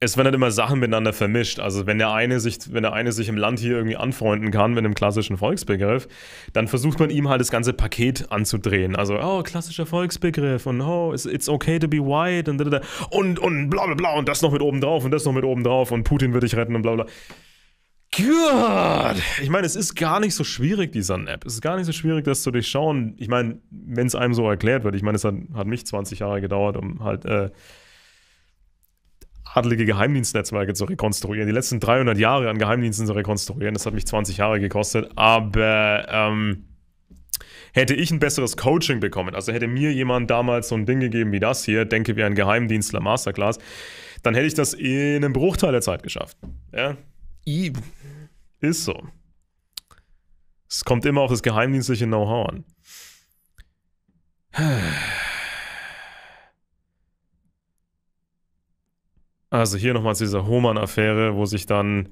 es werden halt immer Sachen miteinander vermischt. Also wenn der eine sich, wenn der eine sich im Land hier irgendwie anfreunden kann mit einem klassischen Volksbegriff, dann versucht man ihm halt das ganze Paket anzudrehen. Also, oh, klassischer Volksbegriff und oh, it's okay to be white und und, und bla bla bla und das noch mit oben drauf und das noch mit oben drauf und Putin würde ich retten und bla bla. Good. Ich meine, es ist gar nicht so schwierig, dieser App. Es ist gar nicht so schwierig, das zu durchschauen. Ich meine, wenn es einem so erklärt wird, ich meine, es hat, hat mich 20 Jahre gedauert, um halt äh, adlige Geheimdienstnetzwerke zu rekonstruieren, die letzten 300 Jahre an Geheimdiensten zu rekonstruieren. Das hat mich 20 Jahre gekostet, aber ähm, hätte ich ein besseres Coaching bekommen, also hätte mir jemand damals so ein Ding gegeben wie das hier, denke wie ein Geheimdienstler Masterclass, dann hätte ich das in einem Bruchteil der Zeit geschafft. Ja? Ist so. Es kommt immer auf das geheimdienstliche Know-how an. Also hier nochmal zu dieser Hohmann-Affäre, wo sich dann,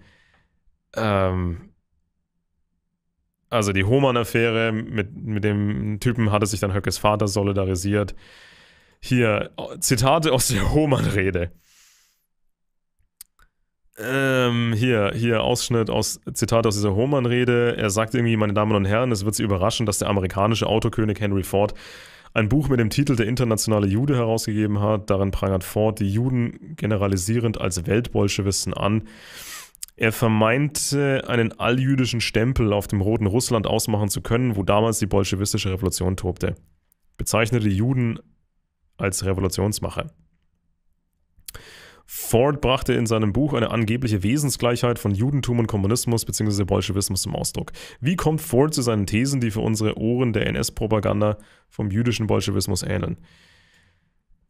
ähm, also die Hohmann-Affäre, mit, mit dem Typen hatte sich dann Höckes Vater solidarisiert. Hier, Zitate aus der Hohmann-Rede. Ähm, hier, hier Ausschnitt aus Zitat aus dieser Hohmann-Rede. Er sagt irgendwie, meine Damen und Herren, es wird Sie überraschen, dass der amerikanische Autokönig Henry Ford ein Buch mit dem Titel Der internationale Jude herausgegeben hat. Darin prangert Ford die Juden generalisierend als Weltbolschewisten an. Er vermeinte, einen alljüdischen Stempel auf dem roten Russland ausmachen zu können, wo damals die bolschewistische Revolution tobte. Bezeichnete Juden als Revolutionsmacher. Ford brachte in seinem Buch eine angebliche Wesensgleichheit von Judentum und Kommunismus bzw. Bolschewismus zum Ausdruck. Wie kommt Ford zu seinen Thesen, die für unsere Ohren der NS-Propaganda vom jüdischen Bolschewismus ähneln?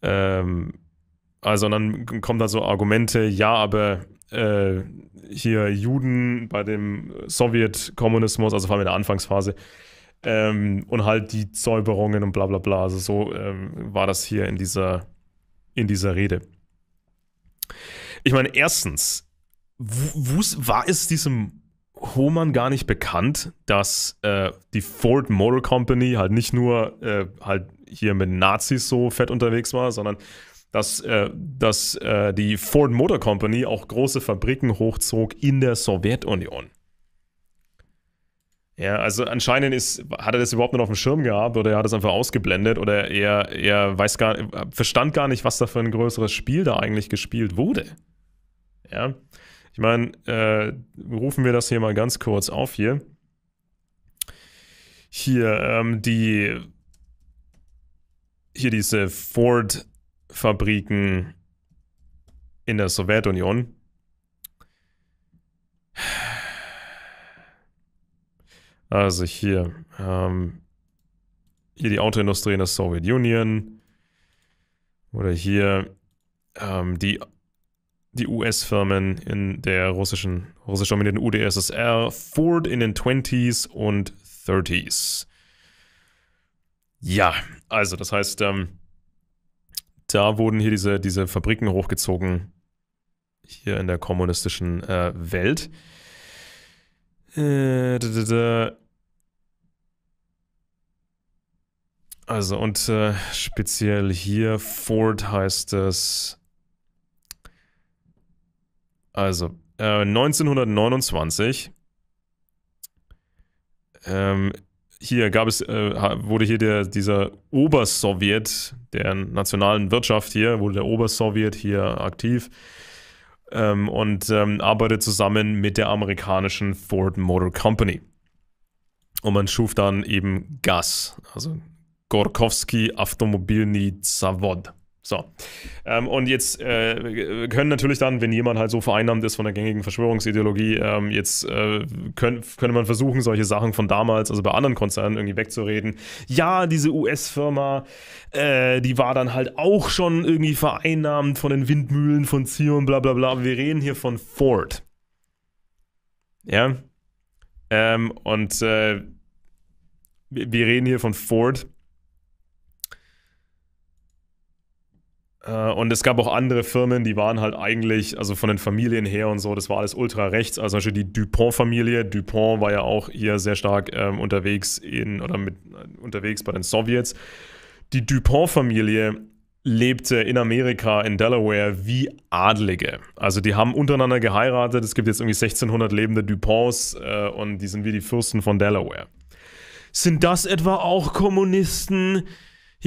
Ähm, also, dann kommen da so Argumente, ja, aber äh, hier Juden bei dem Sowjetkommunismus, also vor allem in der Anfangsphase, ähm, und halt die Zäuberungen und bla bla bla. Also so ähm, war das hier in dieser, in dieser Rede. Ich meine, erstens, war es diesem Hohmann gar nicht bekannt, dass äh, die Ford Motor Company halt nicht nur äh, halt hier mit Nazis so fett unterwegs war, sondern dass, äh, dass äh, die Ford Motor Company auch große Fabriken hochzog in der Sowjetunion. Ja, also anscheinend ist, hat er das überhaupt nicht auf dem Schirm gehabt oder er hat es einfach ausgeblendet oder er, er weiß gar, verstand gar nicht, was da für ein größeres Spiel da eigentlich gespielt wurde. Ja, ich meine, äh, rufen wir das hier mal ganz kurz auf hier. Hier, ähm, die, hier diese Ford-Fabriken in der Sowjetunion. Also hier, ähm, hier die Autoindustrie in der Soviet Union. oder hier ähm, die, die US-Firmen in der russischen, russisch dominierten UdSSR, Ford in den 20s und 30s. Ja, also das heißt, ähm, da wurden hier diese, diese Fabriken hochgezogen, hier in der kommunistischen äh, Welt. Äh, da, da, da. Also, und äh, speziell hier Ford heißt es. Also, äh, 1929. Ähm, hier gab es, äh, wurde hier der, dieser Obersowjet der nationalen Wirtschaft hier, wurde der Obersowjet hier aktiv ähm, und ähm, arbeitet zusammen mit der amerikanischen Ford Motor Company. Und man schuf dann eben GAS, also Gorkowski Automobilny Zavod. So. Ähm, und jetzt äh, können natürlich dann, wenn jemand halt so vereinnahmt ist von der gängigen Verschwörungsideologie, ähm, jetzt äh, können, könnte man versuchen, solche Sachen von damals, also bei anderen Konzernen, irgendwie wegzureden. Ja, diese US-Firma, äh, die war dann halt auch schon irgendwie vereinnahmt von den Windmühlen von Zion, bla bla bla. Wir reden hier von Ford. Ja. Ähm, und äh, wir reden hier von Ford Äh, und es gab auch andere Firmen, die waren halt eigentlich, also von den Familien her und so, das war alles ultra rechts. Also zum Beispiel die Dupont-Familie. Dupont war ja auch hier sehr stark ähm, unterwegs in oder mit äh, unterwegs bei den Sowjets. Die Dupont-Familie lebte in Amerika, in Delaware, wie Adlige. Also die haben untereinander geheiratet. Es gibt jetzt irgendwie 1600 lebende Duponts äh, und die sind wie die Fürsten von Delaware. Sind das etwa auch Kommunisten?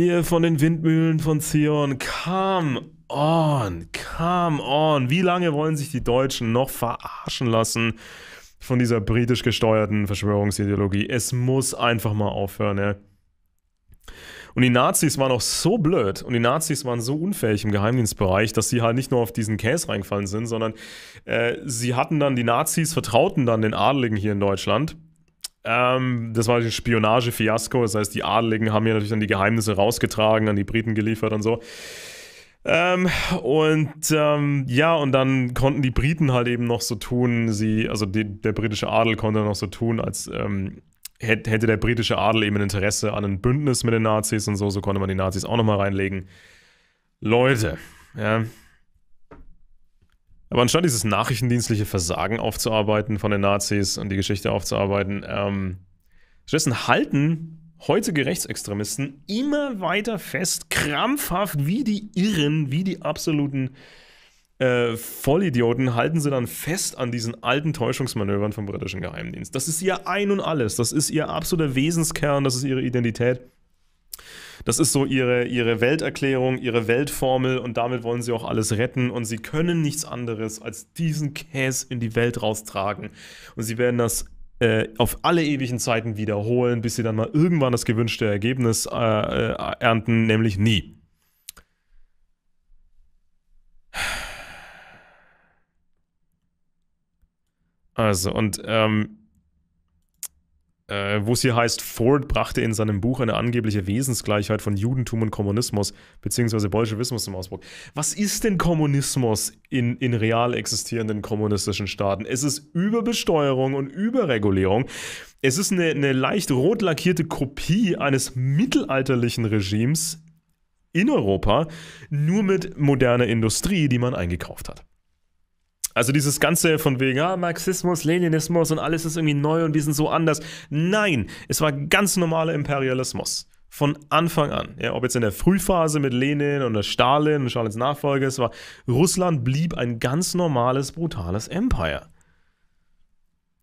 hier von den Windmühlen von Zion. Come on, come on. Wie lange wollen sich die Deutschen noch verarschen lassen von dieser britisch gesteuerten Verschwörungsideologie? Es muss einfach mal aufhören, ja. Und die Nazis waren auch so blöd und die Nazis waren so unfähig im Geheimdienstbereich, dass sie halt nicht nur auf diesen Case reingefallen sind, sondern äh, sie hatten dann, die Nazis vertrauten dann den Adligen hier in Deutschland ähm, das war ein Spionagefiasko. Das heißt, die Adeligen haben hier natürlich dann die Geheimnisse rausgetragen, an die Briten geliefert und so. Ähm, und ähm, ja, und dann konnten die Briten halt eben noch so tun, sie, also die, der britische Adel konnte noch so tun, als ähm, hätte der britische Adel eben ein Interesse an einem Bündnis mit den Nazis und so, so konnte man die Nazis auch nochmal reinlegen. Leute, ja, aber anstatt dieses nachrichtendienstliche Versagen aufzuarbeiten von den Nazis und die Geschichte aufzuarbeiten, ähm, stattdessen halten heutige Rechtsextremisten immer weiter fest, krampfhaft wie die Irren, wie die absoluten äh, Vollidioten, halten sie dann fest an diesen alten Täuschungsmanövern vom britischen Geheimdienst. Das ist ihr Ein und alles, das ist ihr absoluter Wesenskern, das ist ihre Identität. Das ist so ihre, ihre Welterklärung, ihre Weltformel und damit wollen sie auch alles retten und sie können nichts anderes als diesen Käse in die Welt raustragen. Und sie werden das äh, auf alle ewigen Zeiten wiederholen, bis sie dann mal irgendwann das gewünschte Ergebnis äh, äh ernten, nämlich nie. Also, und ähm, äh, wo es hier heißt, Ford brachte in seinem Buch eine angebliche Wesensgleichheit von Judentum und Kommunismus bzw. Bolschewismus zum Ausdruck. Was ist denn Kommunismus in, in real existierenden kommunistischen Staaten? Es ist Überbesteuerung und Überregulierung. Es ist eine, eine leicht rot lackierte Kopie eines mittelalterlichen Regimes in Europa, nur mit moderner Industrie, die man eingekauft hat. Also dieses Ganze von wegen, ah, Marxismus, Leninismus und alles ist irgendwie neu und wir sind so anders. Nein, es war ganz normaler Imperialismus. Von Anfang an. Ja, ob jetzt in der Frühphase mit Lenin oder Stalin und Stalins Nachfolger, es war, Russland blieb ein ganz normales, brutales Empire.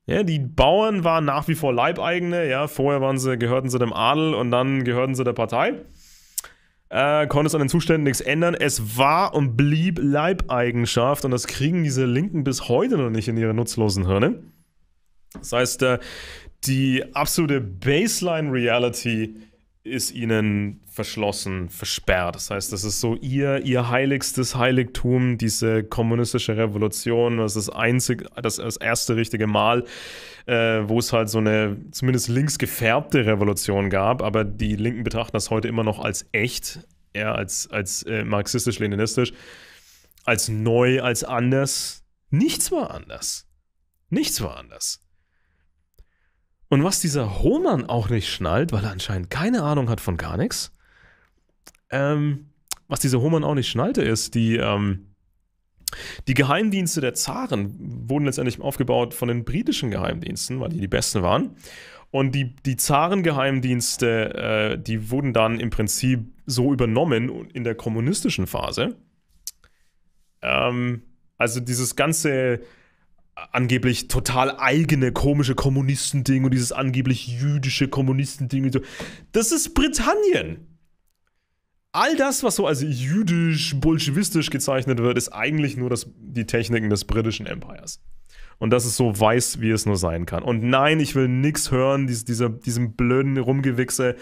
Ja, die Bauern waren nach wie vor Leibeigene, ja, vorher waren sie, gehörten sie dem Adel und dann gehörten sie der Partei äh, es an den Zuständen nichts ändern. Es war und blieb Leibeigenschaft und das kriegen diese Linken bis heute noch nicht in ihre nutzlosen Hirne. Das heißt, äh, die absolute Baseline-Reality ist ihnen verschlossen, versperrt. Das heißt, das ist so ihr, ihr heiligstes Heiligtum, diese kommunistische Revolution, das ist das, einzig, das, das erste richtige Mal, äh, wo es halt so eine zumindest links gefärbte Revolution gab, aber die Linken betrachten das heute immer noch als echt, eher als, als äh, marxistisch-leninistisch, als neu, als anders. Nichts war anders. Nichts war anders. Und was dieser Hohmann auch nicht schnallt, weil er anscheinend keine Ahnung hat von gar nichts, ähm, was dieser Hohmann auch nicht schnallte, ist, die, ähm, die Geheimdienste der Zaren wurden letztendlich aufgebaut von den britischen Geheimdiensten, weil die die besten waren. Und die, die Zaren-Geheimdienste, äh, die wurden dann im Prinzip so übernommen in der kommunistischen Phase. Ähm, also dieses ganze angeblich total eigene komische Kommunistending und dieses angeblich jüdische Kommunistending und so. Das ist Britannien. All das, was so als jüdisch-bolschewistisch gezeichnet wird, ist eigentlich nur das, die Techniken des britischen Empires. Und das ist so weiß, wie es nur sein kann. Und nein, ich will nichts hören, dies, dieser, diesem blöden Rumgewichse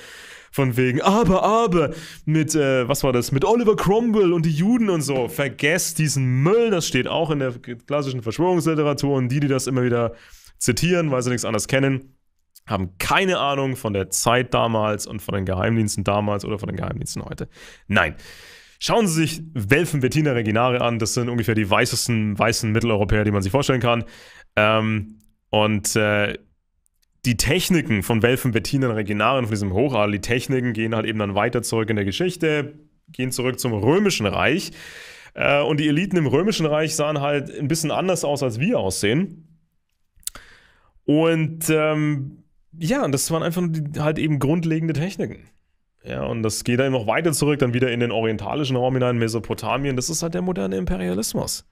von wegen, aber, aber, mit, äh, was war das, mit Oliver Cromwell und die Juden und so. Vergesst diesen Müll, das steht auch in der klassischen Verschwörungsliteratur und die, die das immer wieder zitieren, weil sie nichts anderes kennen, haben keine Ahnung von der Zeit damals und von den Geheimdiensten damals oder von den Geheimdiensten heute. Nein. Schauen Sie sich Welfen Bettina Reginare an. Das sind ungefähr die weißesten weißen Mitteleuropäer, die man sich vorstellen kann. Ähm, und äh, die Techniken von Welfen, Bettinern, Reginaren, von diesem Hochadel, die Techniken gehen halt eben dann weiter zurück in der Geschichte, gehen zurück zum Römischen Reich. Äh, und die Eliten im Römischen Reich sahen halt ein bisschen anders aus, als wir aussehen. Und ähm, ja, das waren einfach die, halt eben grundlegende Techniken. Ja, und das geht dann noch weiter zurück, dann wieder in den orientalischen Raum hinein, Mesopotamien. Das ist halt der moderne Imperialismus.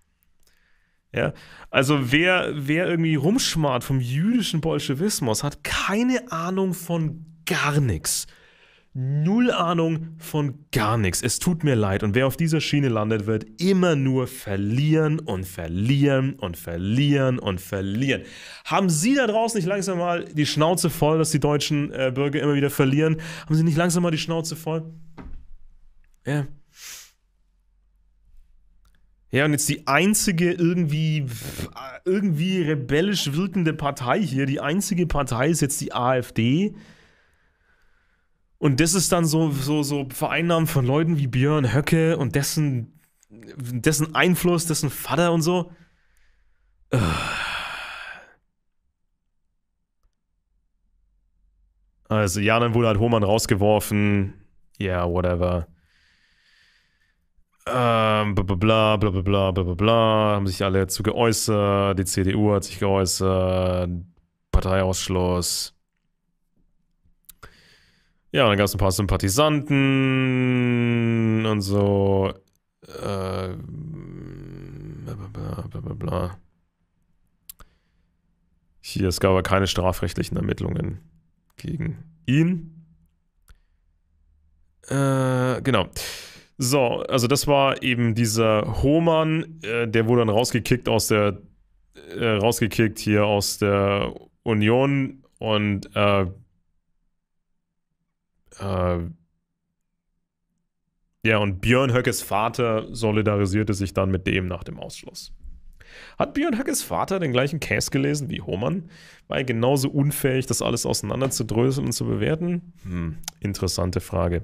Ja, also wer, wer irgendwie rumschmart vom jüdischen Bolschewismus, hat keine Ahnung von gar nichts. Null Ahnung von gar nichts. Es tut mir leid. Und wer auf dieser Schiene landet, wird immer nur verlieren und verlieren und verlieren und verlieren. Haben Sie da draußen nicht langsam mal die Schnauze voll, dass die deutschen äh, Bürger immer wieder verlieren? Haben Sie nicht langsam mal die Schnauze voll? Ja. Ja, und jetzt die einzige irgendwie, irgendwie rebellisch wirkende Partei hier, die einzige Partei ist jetzt die AfD. Und das ist dann so, so, so Vereinnahmen von Leuten wie Björn Höcke und dessen, dessen Einfluss, dessen Vater und so. Äh. Also, ja, dann wurde halt Hohmann rausgeworfen. Ja, yeah, whatever. Ähm, bla bla bla bla bla bla bla, haben sich alle dazu geäußert, die CDU hat sich geäußert, Parteiausschluss. Ja, dann gab es ein paar Sympathisanten und so. Äh, bla, bla, bla, bla, Hier, es gab aber keine strafrechtlichen Ermittlungen gegen ihn. Äh, genau. So, also das war eben dieser Homan, äh, der wurde dann rausgekickt aus der, äh, rausgekickt hier aus der Union und äh, äh, ja, und Björn Höckes Vater solidarisierte sich dann mit dem nach dem Ausschluss. Hat Björn Höckes Vater den gleichen Case gelesen wie Hohmann? War er genauso unfähig, das alles auseinanderzudröseln und zu bewerten? Hm, interessante Frage.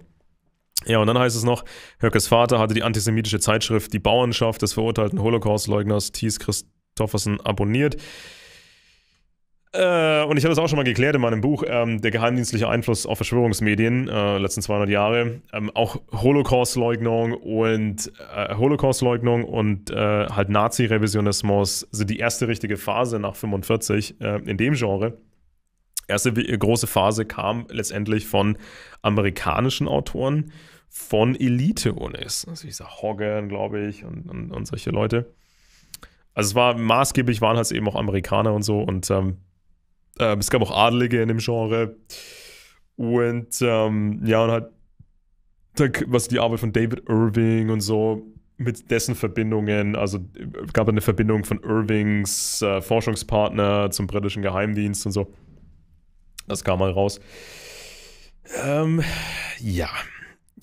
Ja, und dann heißt es noch, Höckes Vater hatte die antisemitische Zeitschrift Die Bauernschaft des verurteilten Holocaust-Leugners Thies Christoffersen abonniert. Äh, und ich habe das auch schon mal geklärt in meinem Buch, ähm, der geheimdienstliche Einfluss auf Verschwörungsmedien, äh, letzten 200 Jahre, ähm, auch Holocaust-Leugnung und äh, Holocaust-Leugnung und äh, halt Nazi-Revisionismus sind die erste richtige Phase nach 45 äh, in dem Genre. Erste äh, große Phase kam letztendlich von amerikanischen Autoren von Elite-Urne ist. Also dieser Hoggan, glaube ich, und, und, und, solche Leute. Also es war maßgeblich, waren halt eben auch Amerikaner und so und ähm, äh, es gab auch Adelige in dem Genre. Und ähm, ja, und halt was die Arbeit von David Irving und so mit dessen Verbindungen, also äh, gab es eine Verbindung von Irvings äh, Forschungspartner zum britischen Geheimdienst und so. Das kam mal raus. Ähm, ja.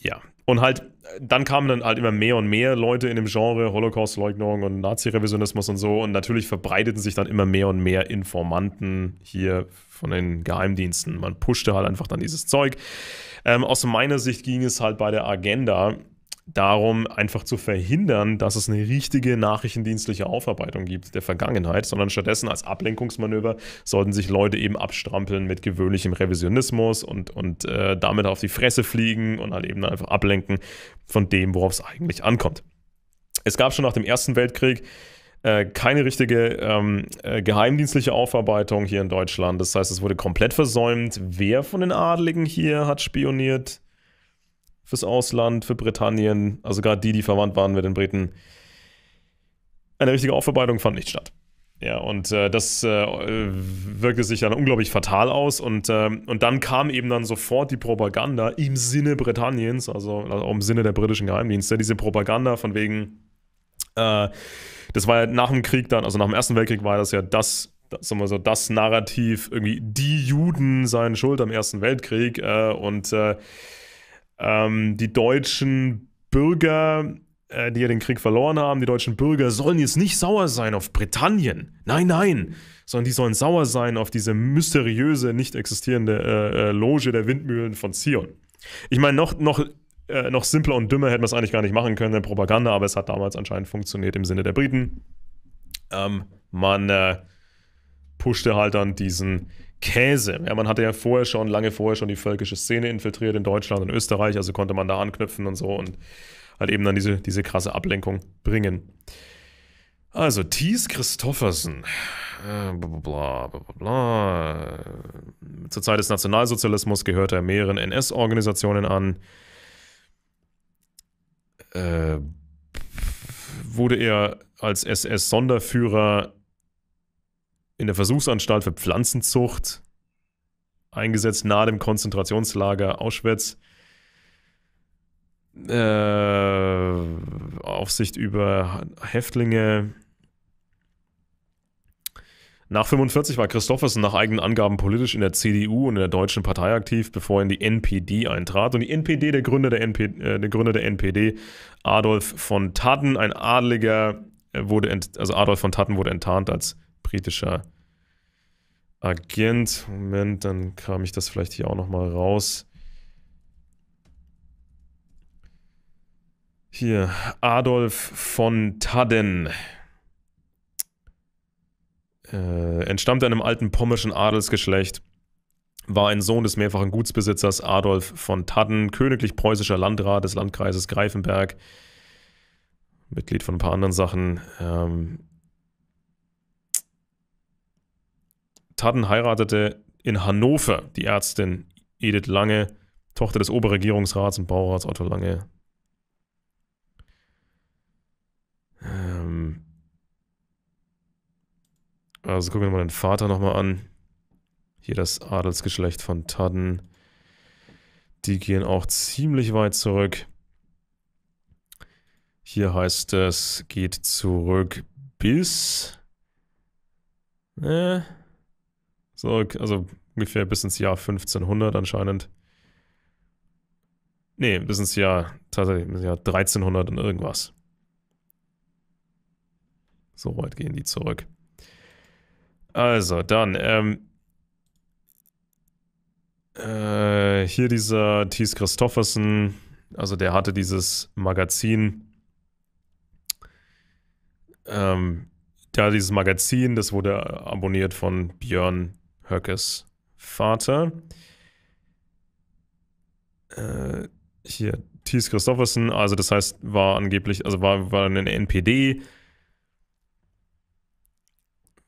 Ja. Und halt, dann kamen dann halt immer mehr und mehr Leute in dem Genre Holocaust-Leugnung und Nazi-Revisionismus und so. Und natürlich verbreiteten sich dann immer mehr und mehr Informanten hier von den Geheimdiensten. Man pushte halt einfach dann dieses Zeug. Ähm, aus meiner Sicht ging es halt bei der Agenda darum, einfach zu verhindern, dass es eine richtige nachrichtendienstliche Aufarbeitung gibt der Vergangenheit, sondern stattdessen als Ablenkungsmanöver sollten sich Leute eben abstrampeln mit gewöhnlichem Revisionismus und, und äh, damit auf die Fresse fliegen und halt eben einfach ablenken von dem, worauf es eigentlich ankommt. Es gab schon nach dem Ersten Weltkrieg äh, keine richtige ähm, äh, geheimdienstliche Aufarbeitung hier in Deutschland. Das heißt, es wurde komplett versäumt. Wer von den Adligen hier hat spioniert? fürs Ausland, für Britannien, also gerade die, die verwandt waren mit den Briten, eine richtige Aufarbeitung fand nicht statt. Ja, und äh, das äh, wirkte sich dann unglaublich fatal aus. Und, äh, und dann kam eben dann sofort die Propaganda im Sinne Britanniens, also, also auch im Sinne der britischen Geheimdienste, diese Propaganda von wegen, äh, das war ja nach dem Krieg dann, also nach dem Ersten Weltkrieg war das ja das das, sagen wir so, das Narrativ, irgendwie die Juden seien schuld am Ersten Weltkrieg äh, und äh, ähm, die deutschen Bürger, äh, die ja den Krieg verloren haben, die deutschen Bürger sollen jetzt nicht sauer sein auf Britannien. Nein, nein, sondern die sollen sauer sein auf diese mysteriöse, nicht existierende äh, äh, Loge der Windmühlen von Zion. Ich meine, noch, noch äh, noch simpler und dümmer hätten wir es eigentlich gar nicht machen können, eine Propaganda, aber es hat damals anscheinend funktioniert im Sinne der Briten. Ähm, man äh, pushte halt dann diesen Käse. Ja, man hatte ja vorher schon, lange vorher schon die völkische Szene infiltriert in Deutschland und Österreich, also konnte man da anknüpfen und so und halt eben dann diese, diese krasse Ablenkung bringen. Also, Thies Christoffersen. Äh, bla, bla, bla, Zur Zeit des Nationalsozialismus gehörte er mehreren NS-Organisationen an. Äh, wurde er als SS-Sonderführer in der Versuchsanstalt für Pflanzenzucht eingesetzt, nahe dem Konzentrationslager Auschwitz. Äh, Aufsicht über Häftlinge. Nach 45 war Christoffersen nach eigenen Angaben politisch in der CDU und in der Deutschen Partei aktiv, bevor er in die NPD eintrat. Und die NPD, der Gründer der, NP, äh, der, Gründer der NPD, Adolf von Tatten, ein Adliger, äh, wurde ent, also Adolf von Tatten wurde enttarnt als britischer Agent. Moment, dann kam ich das vielleicht hier auch nochmal raus. Hier, Adolf von Tadden. Äh, entstammt einem alten pommerschen Adelsgeschlecht, war ein Sohn des mehrfachen Gutsbesitzers Adolf von Tadden, königlich preußischer Landrat des Landkreises Greifenberg, Mitglied von ein paar anderen Sachen. Ähm, Tadden heiratete in Hannover die Ärztin Edith Lange, Tochter des Oberregierungsrats und Baurats Otto Lange. Ähm. also gucken wir mal den Vater nochmal an. Hier das Adelsgeschlecht von Tadden. Die gehen auch ziemlich weit zurück. Hier heißt es, geht zurück bis... Äh, so, also ungefähr bis ins Jahr 1500 anscheinend. Nee, bis ins Jahr, tatsächlich, bis ins Jahr 1300 und irgendwas. So weit gehen die zurück. Also, dann, ähm, äh, hier dieser Thies Christoffersen, also der hatte dieses Magazin, ähm, der hatte dieses Magazin, das wurde abonniert von Björn Höckes Vater. Äh, hier, Thies Christoffersen, also das heißt, war angeblich, also war, war der NPD,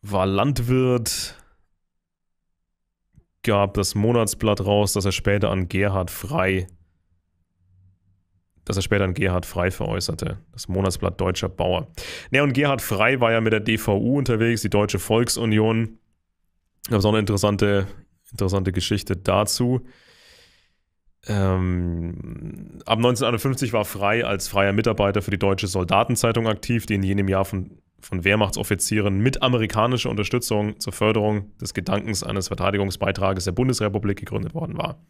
war Landwirt, gab das Monatsblatt raus, dass er später an Gerhard Frei, dass er später an Gerhard Frei veräußerte. Das Monatsblatt Deutscher Bauer. Ne, und Gerhard Frei war ja mit der DVU unterwegs, die Deutsche Volksunion. Das ist auch eine interessante, interessante Geschichte dazu. Ähm, ab 1951 war Frei als freier Mitarbeiter für die Deutsche Soldatenzeitung aktiv, die in jenem Jahr von, von Wehrmachtsoffizieren mit amerikanischer Unterstützung zur Förderung des Gedankens eines Verteidigungsbeitrages der Bundesrepublik gegründet worden war.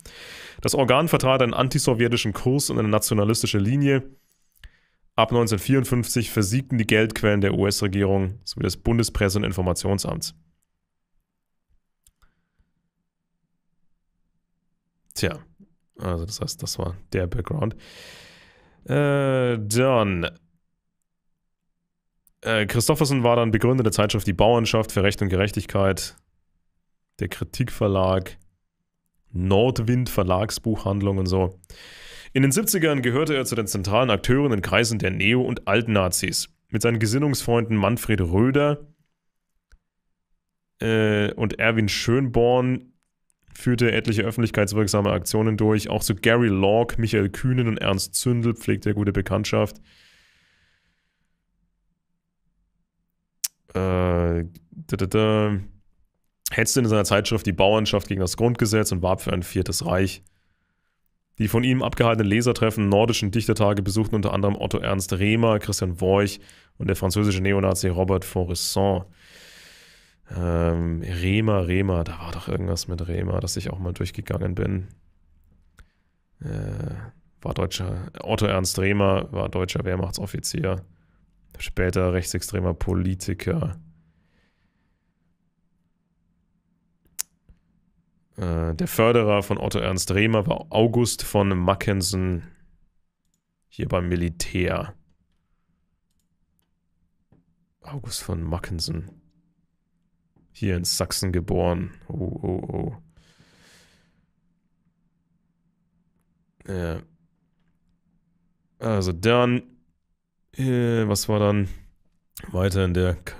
Das Organ vertrat einen antisowjetischen Kurs und eine nationalistische Linie. Ab 1954 versiegten die Geldquellen der US-Regierung sowie des Bundespresse- und Informationsamts. Tja, also das heißt, das war der Background. Äh, dann. Äh, Christoffersen war dann Begründer der Zeitschrift Die Bauernschaft für Recht und Gerechtigkeit, der Kritikverlag, Nordwind Verlagsbuchhandlung und so. In den 70ern gehörte er zu den zentralen Akteuren in Kreisen der Neo- und Altnazis. Mit seinen Gesinnungsfreunden Manfred Röder äh, und Erwin Schönborn führte etliche öffentlichkeitswirksame Aktionen durch. Auch zu Gary Locke, Michael Kühnen und Ernst Zündel pflegte er gute Bekanntschaft. Äh, da, da, da. hetzte in seiner Zeitschrift die Bauernschaft gegen das Grundgesetz und warb für ein viertes Reich. Die von ihm abgehaltenen Lesertreffen nordischen Dichtertage besuchten unter anderem Otto Ernst Rehmer, Christian Worch und der französische Neonazi Robert Foresson. Ähm, Rema, Rema, da war doch irgendwas mit Rema, dass ich auch mal durchgegangen bin. Äh, war deutscher, Otto Ernst Rehmer war deutscher Wehrmachtsoffizier, später rechtsextremer Politiker. Äh, der Förderer von Otto Ernst Rehmer war August von Mackensen, hier beim Militär. August von Mackensen hier in Sachsen geboren. Oh, oh, oh. Ja. Also dann, äh, was war dann weiter in der K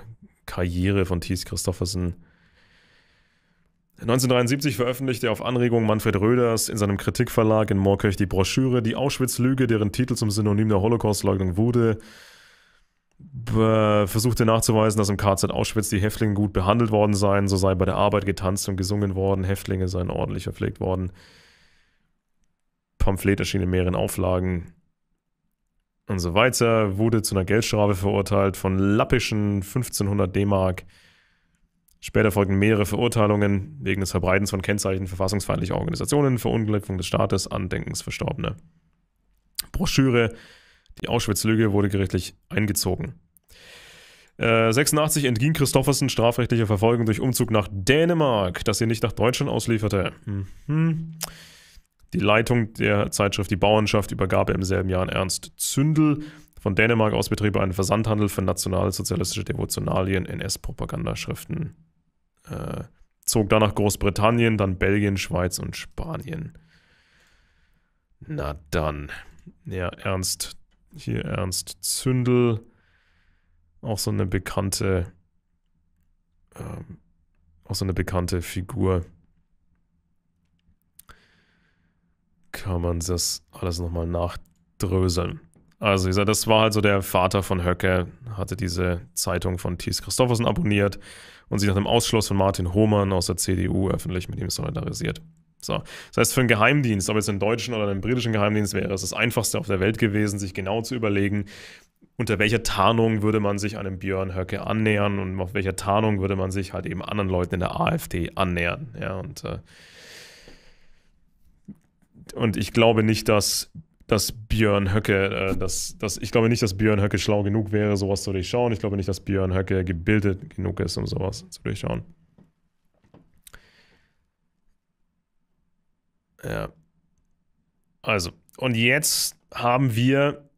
Karriere von Thies Christoffersen? 1973 veröffentlichte auf Anregung Manfred Röders in seinem Kritikverlag in Moorkirch die Broschüre Die Auschwitz-Lüge, deren Titel zum Synonym der Holocaust-Leugnung wurde versuchte nachzuweisen, dass im KZ Auschwitz die Häftlinge gut behandelt worden seien, so sei bei der Arbeit getanzt und gesungen worden, Häftlinge seien ordentlich verpflegt worden. Pamphlet erschien in mehreren Auflagen und so weiter, wurde zu einer Geldstrafe verurteilt von lappischen 1500 D-Mark. Später folgten mehrere Verurteilungen wegen des Verbreitens von Kennzeichen verfassungsfeindlicher Organisationen, Verunglückung des Staates, Andenkens Verstorbener. Broschüre die Auschwitz-Lüge wurde gerichtlich eingezogen. 86 äh, entging Christoffersen strafrechtliche Verfolgung durch Umzug nach Dänemark, das sie nicht nach Deutschland auslieferte. Mhm. Die Leitung der Zeitschrift Die Bauernschaft übergab er im selben Jahr an Ernst Zündel. Von Dänemark aus betrieb er einen Versandhandel für nationalsozialistische Devotionalien, NS-Propagandaschriften. Äh, zog danach Großbritannien, dann Belgien, Schweiz und Spanien. Na dann. Ja, Ernst hier Ernst Zündel, auch so eine bekannte, ähm, auch so eine bekannte Figur. Kann man das alles nochmal nachdröseln. Also, wie gesagt, das war halt so der Vater von Höcke, hatte diese Zeitung von Thies Christoffersen abonniert und sich nach dem Ausschluss von Martin Hohmann aus der CDU öffentlich mit ihm solidarisiert. So. Das heißt, für einen Geheimdienst, ob jetzt einen deutschen oder einen britischen Geheimdienst wäre, es das einfachste auf der Welt gewesen, sich genau zu überlegen, unter welcher Tarnung würde man sich einem Björn Höcke annähern und auf welcher Tarnung würde man sich halt eben anderen Leuten in der AfD annähern. Ja, und, äh, und ich glaube nicht, dass, dass Björn Höcke, äh, dass, dass, ich glaube nicht, dass Björn Höcke schlau genug wäre, sowas zu durchschauen. Ich glaube nicht, dass Björn Höcke gebildet genug ist, um sowas zu durchschauen. Ja. Also, und jetzt haben wir,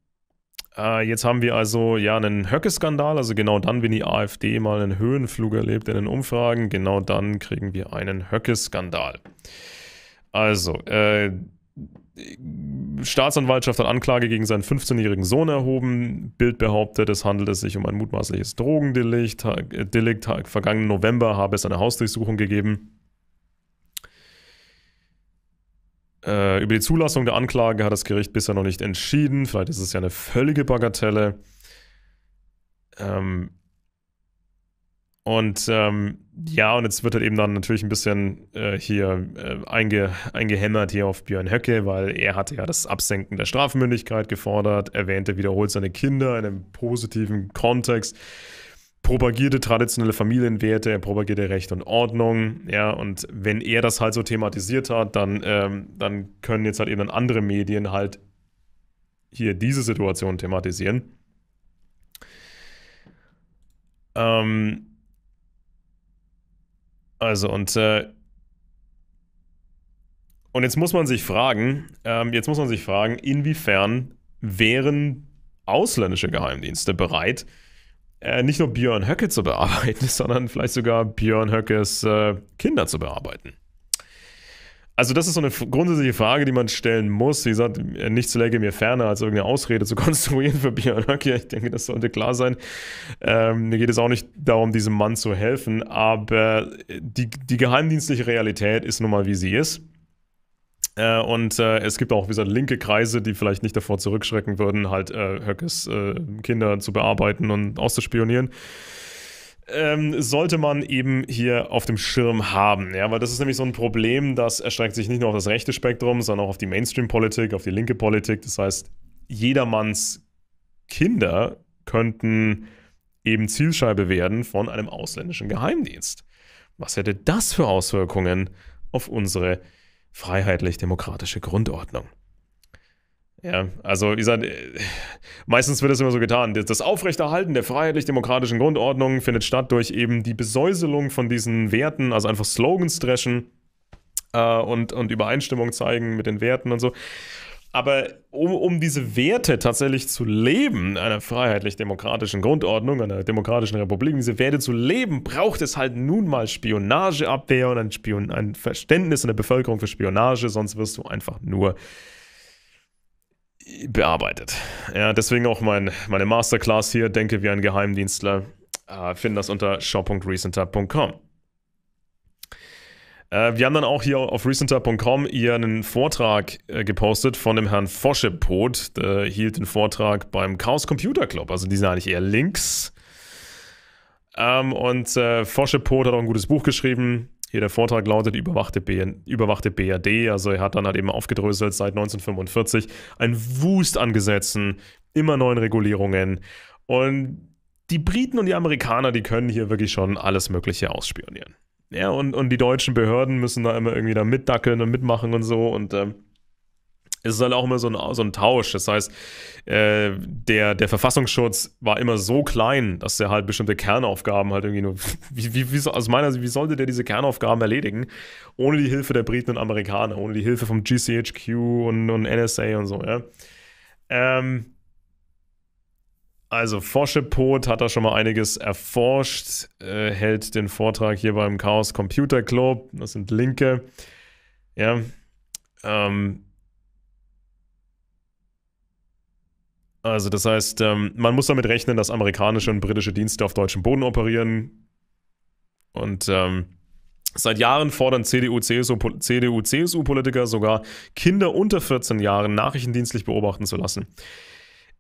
äh, jetzt haben wir also ja einen Höcke-Skandal, also genau dann, wenn die AfD mal einen Höhenflug erlebt in den Umfragen, genau dann kriegen wir einen Höcke-Skandal. Also, äh, Staatsanwaltschaft hat Anklage gegen seinen 15-jährigen Sohn erhoben. Bild behauptet, es handelt sich um ein mutmaßliches Drogendelikt. Äh, Delikt, vergangenen November habe es eine Hausdurchsuchung gegeben. Äh, über die Zulassung der Anklage hat das Gericht bisher noch nicht entschieden. Vielleicht ist es ja eine völlige Bagatelle. Ähm, und ähm, ja, und jetzt wird halt eben dann natürlich ein bisschen äh, hier äh, einge, eingehämmert hier auf Björn Höcke, weil er hatte ja das Absenken der Strafmündigkeit gefordert, erwähnte wiederholt seine Kinder in einem positiven Kontext propagierte traditionelle Familienwerte, er propagierte Recht und Ordnung, ja, und wenn er das halt so thematisiert hat, dann, ähm, dann können jetzt halt eben andere Medien halt hier diese Situation thematisieren. Ähm, also und äh, und jetzt muss man sich fragen, ähm, jetzt muss man sich fragen, inwiefern wären ausländische Geheimdienste bereit, äh, nicht nur Björn Höcke zu bearbeiten, sondern vielleicht sogar Björn Höckes äh, Kinder zu bearbeiten. Also das ist so eine grundsätzliche Frage, die man stellen muss. Wie gesagt, nichts läge mir ferner, als irgendeine Ausrede zu konstruieren für Björn Höcke. Ich denke, das sollte klar sein. Ähm, mir geht es auch nicht darum, diesem Mann zu helfen, aber die, die geheimdienstliche Realität ist nun mal, wie sie ist. Äh, und äh, es gibt auch, wie gesagt, linke Kreise, die vielleicht nicht davor zurückschrecken würden, halt äh, Höckes äh, Kinder zu bearbeiten und auszuspionieren. Ähm, sollte man eben hier auf dem Schirm haben, ja, weil das ist nämlich so ein Problem, das erstreckt sich nicht nur auf das rechte Spektrum, sondern auch auf die Mainstream-Politik, auf die linke Politik. Das heißt, jedermanns Kinder könnten eben Zielscheibe werden von einem ausländischen Geheimdienst. Was hätte das für Auswirkungen auf unsere Kinder? freiheitlich-demokratische Grundordnung. Ja, also wie gesagt, meistens wird das immer so getan. Das Aufrechterhalten der freiheitlich-demokratischen Grundordnung findet statt durch eben die Besäuselung von diesen Werten, also einfach Slogans dreschen äh, und, und Übereinstimmung zeigen mit den Werten und so. Aber um, um diese Werte tatsächlich zu leben, einer freiheitlich-demokratischen Grundordnung, einer demokratischen Republik, diese Werte zu leben, braucht es halt nun mal Spionageabwehr und ein, Spion ein Verständnis in der Bevölkerung für Spionage, sonst wirst du einfach nur bearbeitet. Ja, deswegen auch mein, meine Masterclass hier, denke wie ein Geheimdienstler, äh, finden das unter shop.recenter.com. Äh, wir haben dann auch hier auf recenter.com hier einen Vortrag äh, gepostet von dem Herrn Foschepot. Der hielt den Vortrag beim Chaos Computer Club. Also die sind eigentlich eher links. Ähm, und äh, Foschepot hat auch ein gutes Buch geschrieben. Hier der Vortrag lautet überwachte, BN, überwachte BRD. Also er hat dann halt eben aufgedröselt seit 1945 ein Wust an Gesetzen, immer neuen Regulierungen. Und die Briten und die Amerikaner, die können hier wirklich schon alles Mögliche ausspionieren. Ja, und, und die deutschen Behörden müssen da immer irgendwie da mitdackeln und mitmachen und so. Und ähm, es ist halt auch immer so ein, so ein Tausch. Das heißt, äh, der, der Verfassungsschutz war immer so klein, dass er halt bestimmte Kernaufgaben halt irgendwie nur. Wie, wie, wie, aus meiner Sicht, wie sollte der diese Kernaufgaben erledigen? Ohne die Hilfe der Briten und Amerikaner, ohne die Hilfe vom GCHQ und, und NSA und so, ja. Ähm, also Forschepot hat da schon mal einiges erforscht, äh, hält den Vortrag hier beim Chaos Computer Club, das sind Linke. Ja. Ähm, also das heißt, ähm, man muss damit rechnen, dass amerikanische und britische Dienste auf deutschem Boden operieren. Und ähm, Seit Jahren fordern CDU-CSU-Politiker CDU, CSU sogar, Kinder unter 14 Jahren nachrichtendienstlich beobachten zu lassen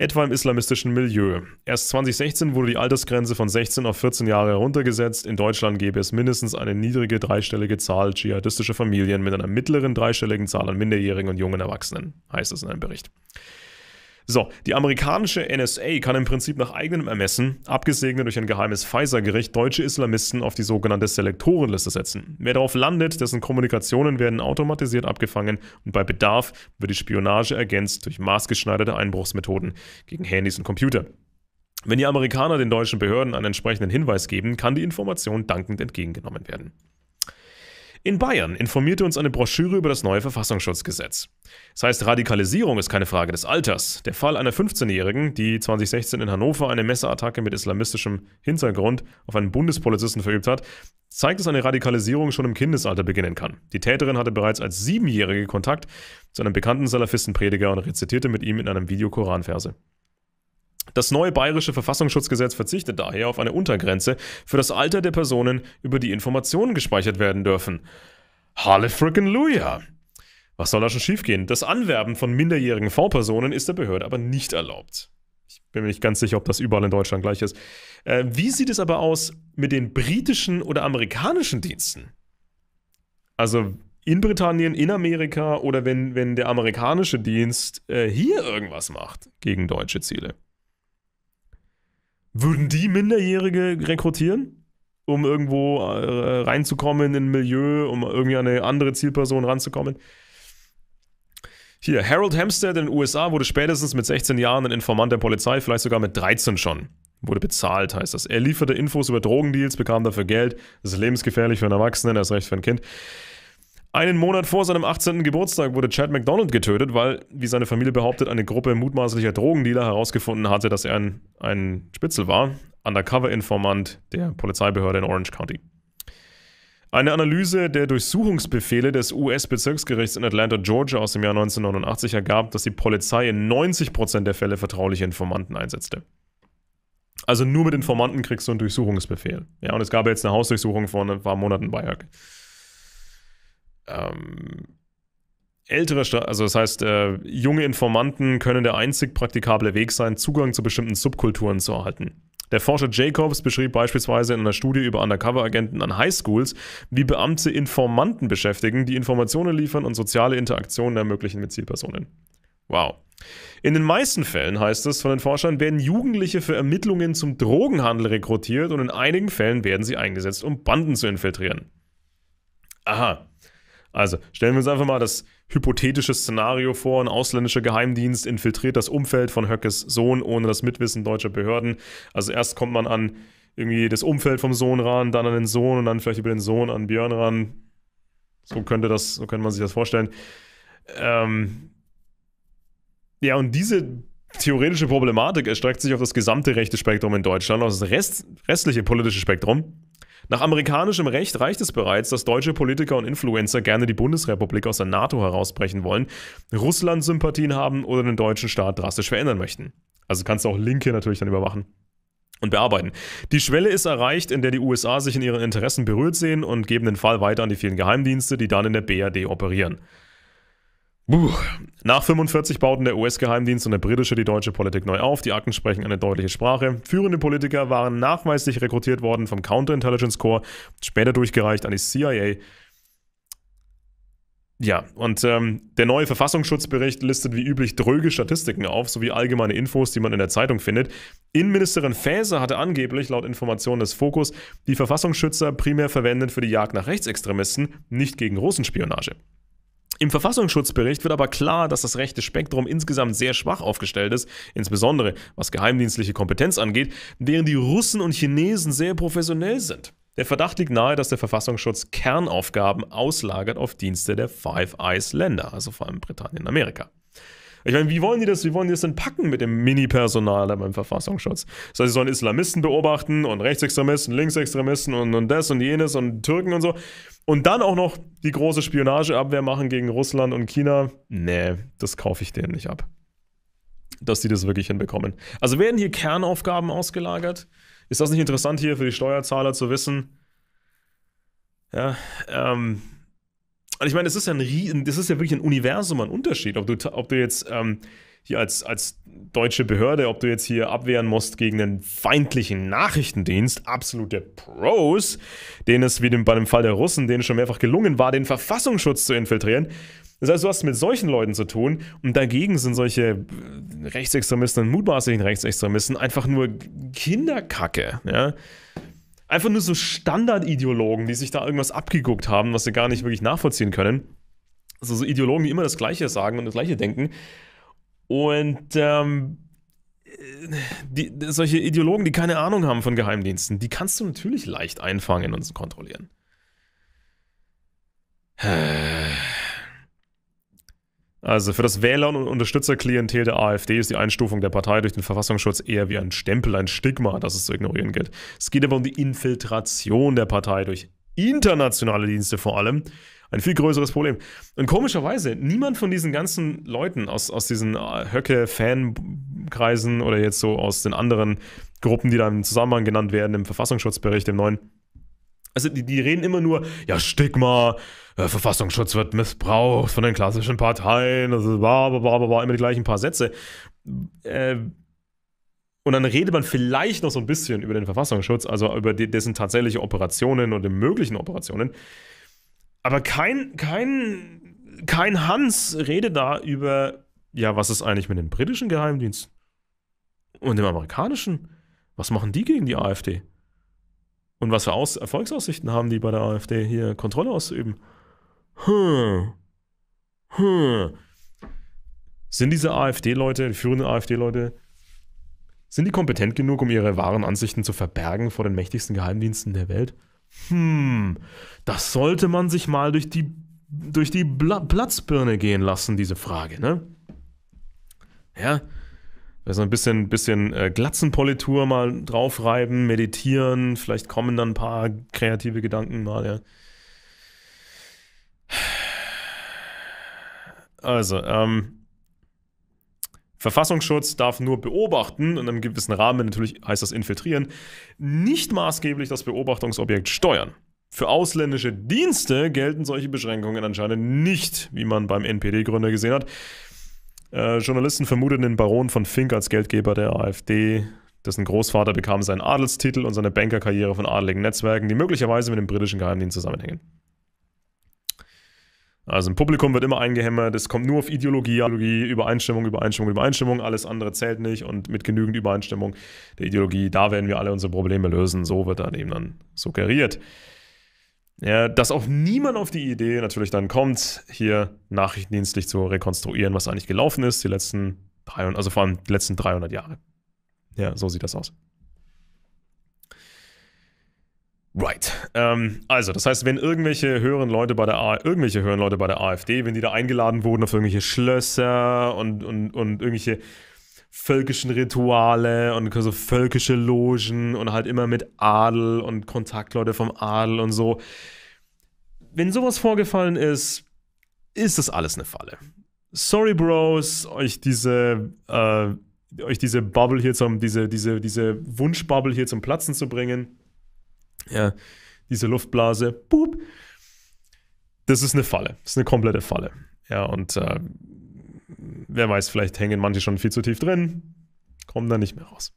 etwa im islamistischen Milieu. Erst 2016 wurde die Altersgrenze von 16 auf 14 Jahre heruntergesetzt. In Deutschland gäbe es mindestens eine niedrige dreistellige Zahl dschihadistischer Familien mit einer mittleren dreistelligen Zahl an Minderjährigen und jungen Erwachsenen, heißt es in einem Bericht. So, die amerikanische NSA kann im Prinzip nach eigenem Ermessen, abgesegnet durch ein geheimes Pfizer-Gericht, deutsche Islamisten auf die sogenannte Selektorenliste setzen. Wer darauf landet, dessen Kommunikationen werden automatisiert abgefangen und bei Bedarf wird die Spionage ergänzt durch maßgeschneiderte Einbruchsmethoden gegen Handys und Computer. Wenn die Amerikaner den deutschen Behörden einen entsprechenden Hinweis geben, kann die Information dankend entgegengenommen werden. In Bayern informierte uns eine Broschüre über das neue Verfassungsschutzgesetz. Das heißt, Radikalisierung ist keine Frage des Alters. Der Fall einer 15-Jährigen, die 2016 in Hannover eine Messerattacke mit islamistischem Hintergrund auf einen Bundespolizisten verübt hat, zeigt, dass eine Radikalisierung schon im Kindesalter beginnen kann. Die Täterin hatte bereits als Siebenjährige Kontakt zu einem bekannten Salafistenprediger und rezitierte mit ihm in einem Video Koranverse. Das neue bayerische Verfassungsschutzgesetz verzichtet daher auf eine Untergrenze für das Alter der Personen, über die Informationen gespeichert werden dürfen. Hallelujah! Was soll da schon schiefgehen? Das Anwerben von minderjährigen V-Personen ist der Behörde aber nicht erlaubt. Ich bin mir nicht ganz sicher, ob das überall in Deutschland gleich ist. Äh, wie sieht es aber aus mit den britischen oder amerikanischen Diensten? Also in Britannien, in Amerika oder wenn, wenn der amerikanische Dienst äh, hier irgendwas macht gegen deutsche Ziele. Würden die Minderjährige rekrutieren, um irgendwo äh, reinzukommen in ein Milieu, um irgendwie an eine andere Zielperson ranzukommen? Hier, Harold Hempstead in den USA wurde spätestens mit 16 Jahren ein Informant der Polizei, vielleicht sogar mit 13 schon. Wurde bezahlt, heißt das. Er lieferte Infos über Drogendeals, bekam dafür Geld. Das ist lebensgefährlich für einen Erwachsenen, erst recht für ein Kind. Einen Monat vor seinem 18. Geburtstag wurde Chad McDonald getötet, weil, wie seine Familie behauptet, eine Gruppe mutmaßlicher Drogendealer herausgefunden hatte, dass er ein, ein Spitzel war, Undercover-Informant der Polizeibehörde in Orange County. Eine Analyse der Durchsuchungsbefehle des US-Bezirksgerichts in Atlanta, Georgia aus dem Jahr 1989 ergab, dass die Polizei in 90% der Fälle vertrauliche Informanten einsetzte. Also nur mit Informanten kriegst du einen Durchsuchungsbefehl. Ja, und es gab jetzt eine Hausdurchsuchung vor ne, ein paar Monaten bei Höcke ähm, ältere, Stra also das heißt, äh, junge Informanten können der einzig praktikable Weg sein, Zugang zu bestimmten Subkulturen zu erhalten. Der Forscher Jacobs beschrieb beispielsweise in einer Studie über Undercover-Agenten an Highschools, wie Beamte Informanten beschäftigen, die Informationen liefern und soziale Interaktionen ermöglichen mit Zielpersonen. Wow. In den meisten Fällen, heißt es von den Forschern, werden Jugendliche für Ermittlungen zum Drogenhandel rekrutiert und in einigen Fällen werden sie eingesetzt, um Banden zu infiltrieren. Aha. Also stellen wir uns einfach mal das hypothetische Szenario vor, ein ausländischer Geheimdienst infiltriert das Umfeld von Höckes Sohn ohne das Mitwissen deutscher Behörden. Also erst kommt man an irgendwie das Umfeld vom Sohn ran, dann an den Sohn und dann vielleicht über den Sohn an Björn ran. So könnte das, so könnte man sich das vorstellen. Ähm ja, und diese theoretische Problematik erstreckt sich auf das gesamte rechte Spektrum in Deutschland, auf das Rest, restliche politische Spektrum. Nach amerikanischem Recht reicht es bereits, dass deutsche Politiker und Influencer gerne die Bundesrepublik aus der NATO herausbrechen wollen, Russland-Sympathien haben oder den deutschen Staat drastisch verändern möchten. Also kannst du auch Linke natürlich dann überwachen und bearbeiten. Die Schwelle ist erreicht, in der die USA sich in ihren Interessen berührt sehen und geben den Fall weiter an die vielen Geheimdienste, die dann in der BRD operieren. Puh. Nach 45 bauten der US-Geheimdienst und der britische die deutsche Politik neu auf. Die Akten sprechen eine deutliche Sprache. Führende Politiker waren nachweislich rekrutiert worden vom Counterintelligence Corps, später durchgereicht an die CIA. Ja, und ähm, der neue Verfassungsschutzbericht listet wie üblich dröge Statistiken auf, sowie allgemeine Infos, die man in der Zeitung findet. Innenministerin Faeser hatte angeblich, laut Informationen des Fokus, die Verfassungsschützer primär verwendet für die Jagd nach Rechtsextremisten, nicht gegen Russenspionage. Im Verfassungsschutzbericht wird aber klar, dass das rechte Spektrum insgesamt sehr schwach aufgestellt ist, insbesondere was geheimdienstliche Kompetenz angeht, während die Russen und Chinesen sehr professionell sind. Der Verdacht liegt nahe, dass der Verfassungsschutz Kernaufgaben auslagert auf Dienste der Five Eyes Länder, also vor allem Britannien und Amerika. Ich meine, wie wollen die das, wie wollen die das denn packen mit dem Mini-Personal beim Verfassungsschutz? Das heißt, sie sollen Islamisten beobachten und Rechtsextremisten, Linksextremisten und, und das und jenes und Türken und so und dann auch noch die große Spionageabwehr machen gegen Russland und China, nee, das kaufe ich denen nicht ab. Dass sie das wirklich hinbekommen. Also werden hier Kernaufgaben ausgelagert? Ist das nicht interessant hier für die Steuerzahler zu wissen? Ja, ähm. Und ich meine, das ist ja ein das ist ja wirklich ein Universum ein Unterschied, ob du, ob du jetzt ähm, hier als, als deutsche Behörde, ob du jetzt hier abwehren musst gegen einen feindlichen Nachrichtendienst, absolute Pros, denen es wie dem, bei dem Fall der Russen, denen schon mehrfach gelungen war, den Verfassungsschutz zu infiltrieren. Das heißt, du hast mit solchen Leuten zu tun und dagegen sind solche äh, Rechtsextremisten und mutmaßlichen Rechtsextremisten einfach nur Kinderkacke. Ja? Einfach nur so Standardideologen, die sich da irgendwas abgeguckt haben, was sie gar nicht wirklich nachvollziehen können. Also so Ideologen, die immer das Gleiche sagen und das Gleiche denken. Und ähm, die, solche Ideologen, die keine Ahnung haben von Geheimdiensten, die kannst du natürlich leicht einfangen und kontrollieren. Also für das Wähler- und Unterstützerklientel der AfD ist die Einstufung der Partei durch den Verfassungsschutz eher wie ein Stempel, ein Stigma, das es zu ignorieren gilt. Es geht aber um die Infiltration der Partei durch internationale Dienste vor allem, ein viel größeres Problem. Und komischerweise, niemand von diesen ganzen Leuten aus, aus diesen äh, Höcke-Fankreisen oder jetzt so aus den anderen Gruppen, die da im Zusammenhang genannt werden, im Verfassungsschutzbericht, im neuen, also die, die, reden immer nur, ja, Stigma, äh, Verfassungsschutz wird missbraucht von den klassischen Parteien, also bla bla bla bla, immer die gleichen paar Sätze. Äh, und dann redet man vielleicht noch so ein bisschen über den Verfassungsschutz, also über die, dessen tatsächliche Operationen und die möglichen Operationen. Aber kein, kein, kein Hans redet da über, ja, was ist eigentlich mit dem britischen Geheimdienst und dem amerikanischen? Was machen die gegen die AfD? Und was für Aus Erfolgsaussichten haben die bei der AfD hier Kontrolle auszuüben? Hm. Hm. Sind diese AfD-Leute, die führenden AfD-Leute, sind die kompetent genug, um ihre wahren Ansichten zu verbergen vor den mächtigsten Geheimdiensten der Welt? hm, das sollte man sich mal durch die, durch die Bla Platzbirne gehen lassen, diese Frage, ne? Ja, also ein bisschen, bisschen äh, Glatzenpolitur mal draufreiben, meditieren, vielleicht kommen dann ein paar kreative Gedanken mal, ja. Also, ähm, Verfassungsschutz darf nur beobachten, in einem gewissen Rahmen, natürlich heißt das infiltrieren, nicht maßgeblich das Beobachtungsobjekt steuern. Für ausländische Dienste gelten solche Beschränkungen anscheinend nicht, wie man beim NPD-Gründer gesehen hat. Äh, Journalisten vermuten den Baron von Fink als Geldgeber der AfD, dessen Großvater bekam seinen Adelstitel und seine Bankerkarriere von adeligen Netzwerken, die möglicherweise mit dem britischen Geheimdienst zusammenhängen. Also ein Publikum wird immer eingehämmert, es kommt nur auf Ideologie, Ideologie, Übereinstimmung, Übereinstimmung, Übereinstimmung, alles andere zählt nicht und mit genügend Übereinstimmung der Ideologie, da werden wir alle unsere Probleme lösen, so wird dann eben dann suggeriert. Ja, dass auch niemand auf die Idee natürlich dann kommt, hier nachrichtendienstlich zu rekonstruieren, was eigentlich gelaufen ist, die letzten 300, also vor allem die letzten 300 Jahre. Ja, so sieht das aus. Right. Ähm, also, das heißt, wenn irgendwelche höheren Leute bei der A irgendwelche höheren Leute bei der AfD, wenn die da eingeladen wurden auf irgendwelche Schlösser und, und, und irgendwelche völkischen Rituale und so völkische Logen und halt immer mit Adel und Kontaktleute vom Adel und so. Wenn sowas vorgefallen ist, ist das alles eine Falle. Sorry, Bros, euch diese, äh, euch diese Bubble hier zum, diese, diese, diese Wunschbubble hier zum Platzen zu bringen ja, diese Luftblase, boop, das ist eine Falle, das ist eine komplette Falle. Ja, und äh, wer weiß, vielleicht hängen manche schon viel zu tief drin, kommen da nicht mehr raus.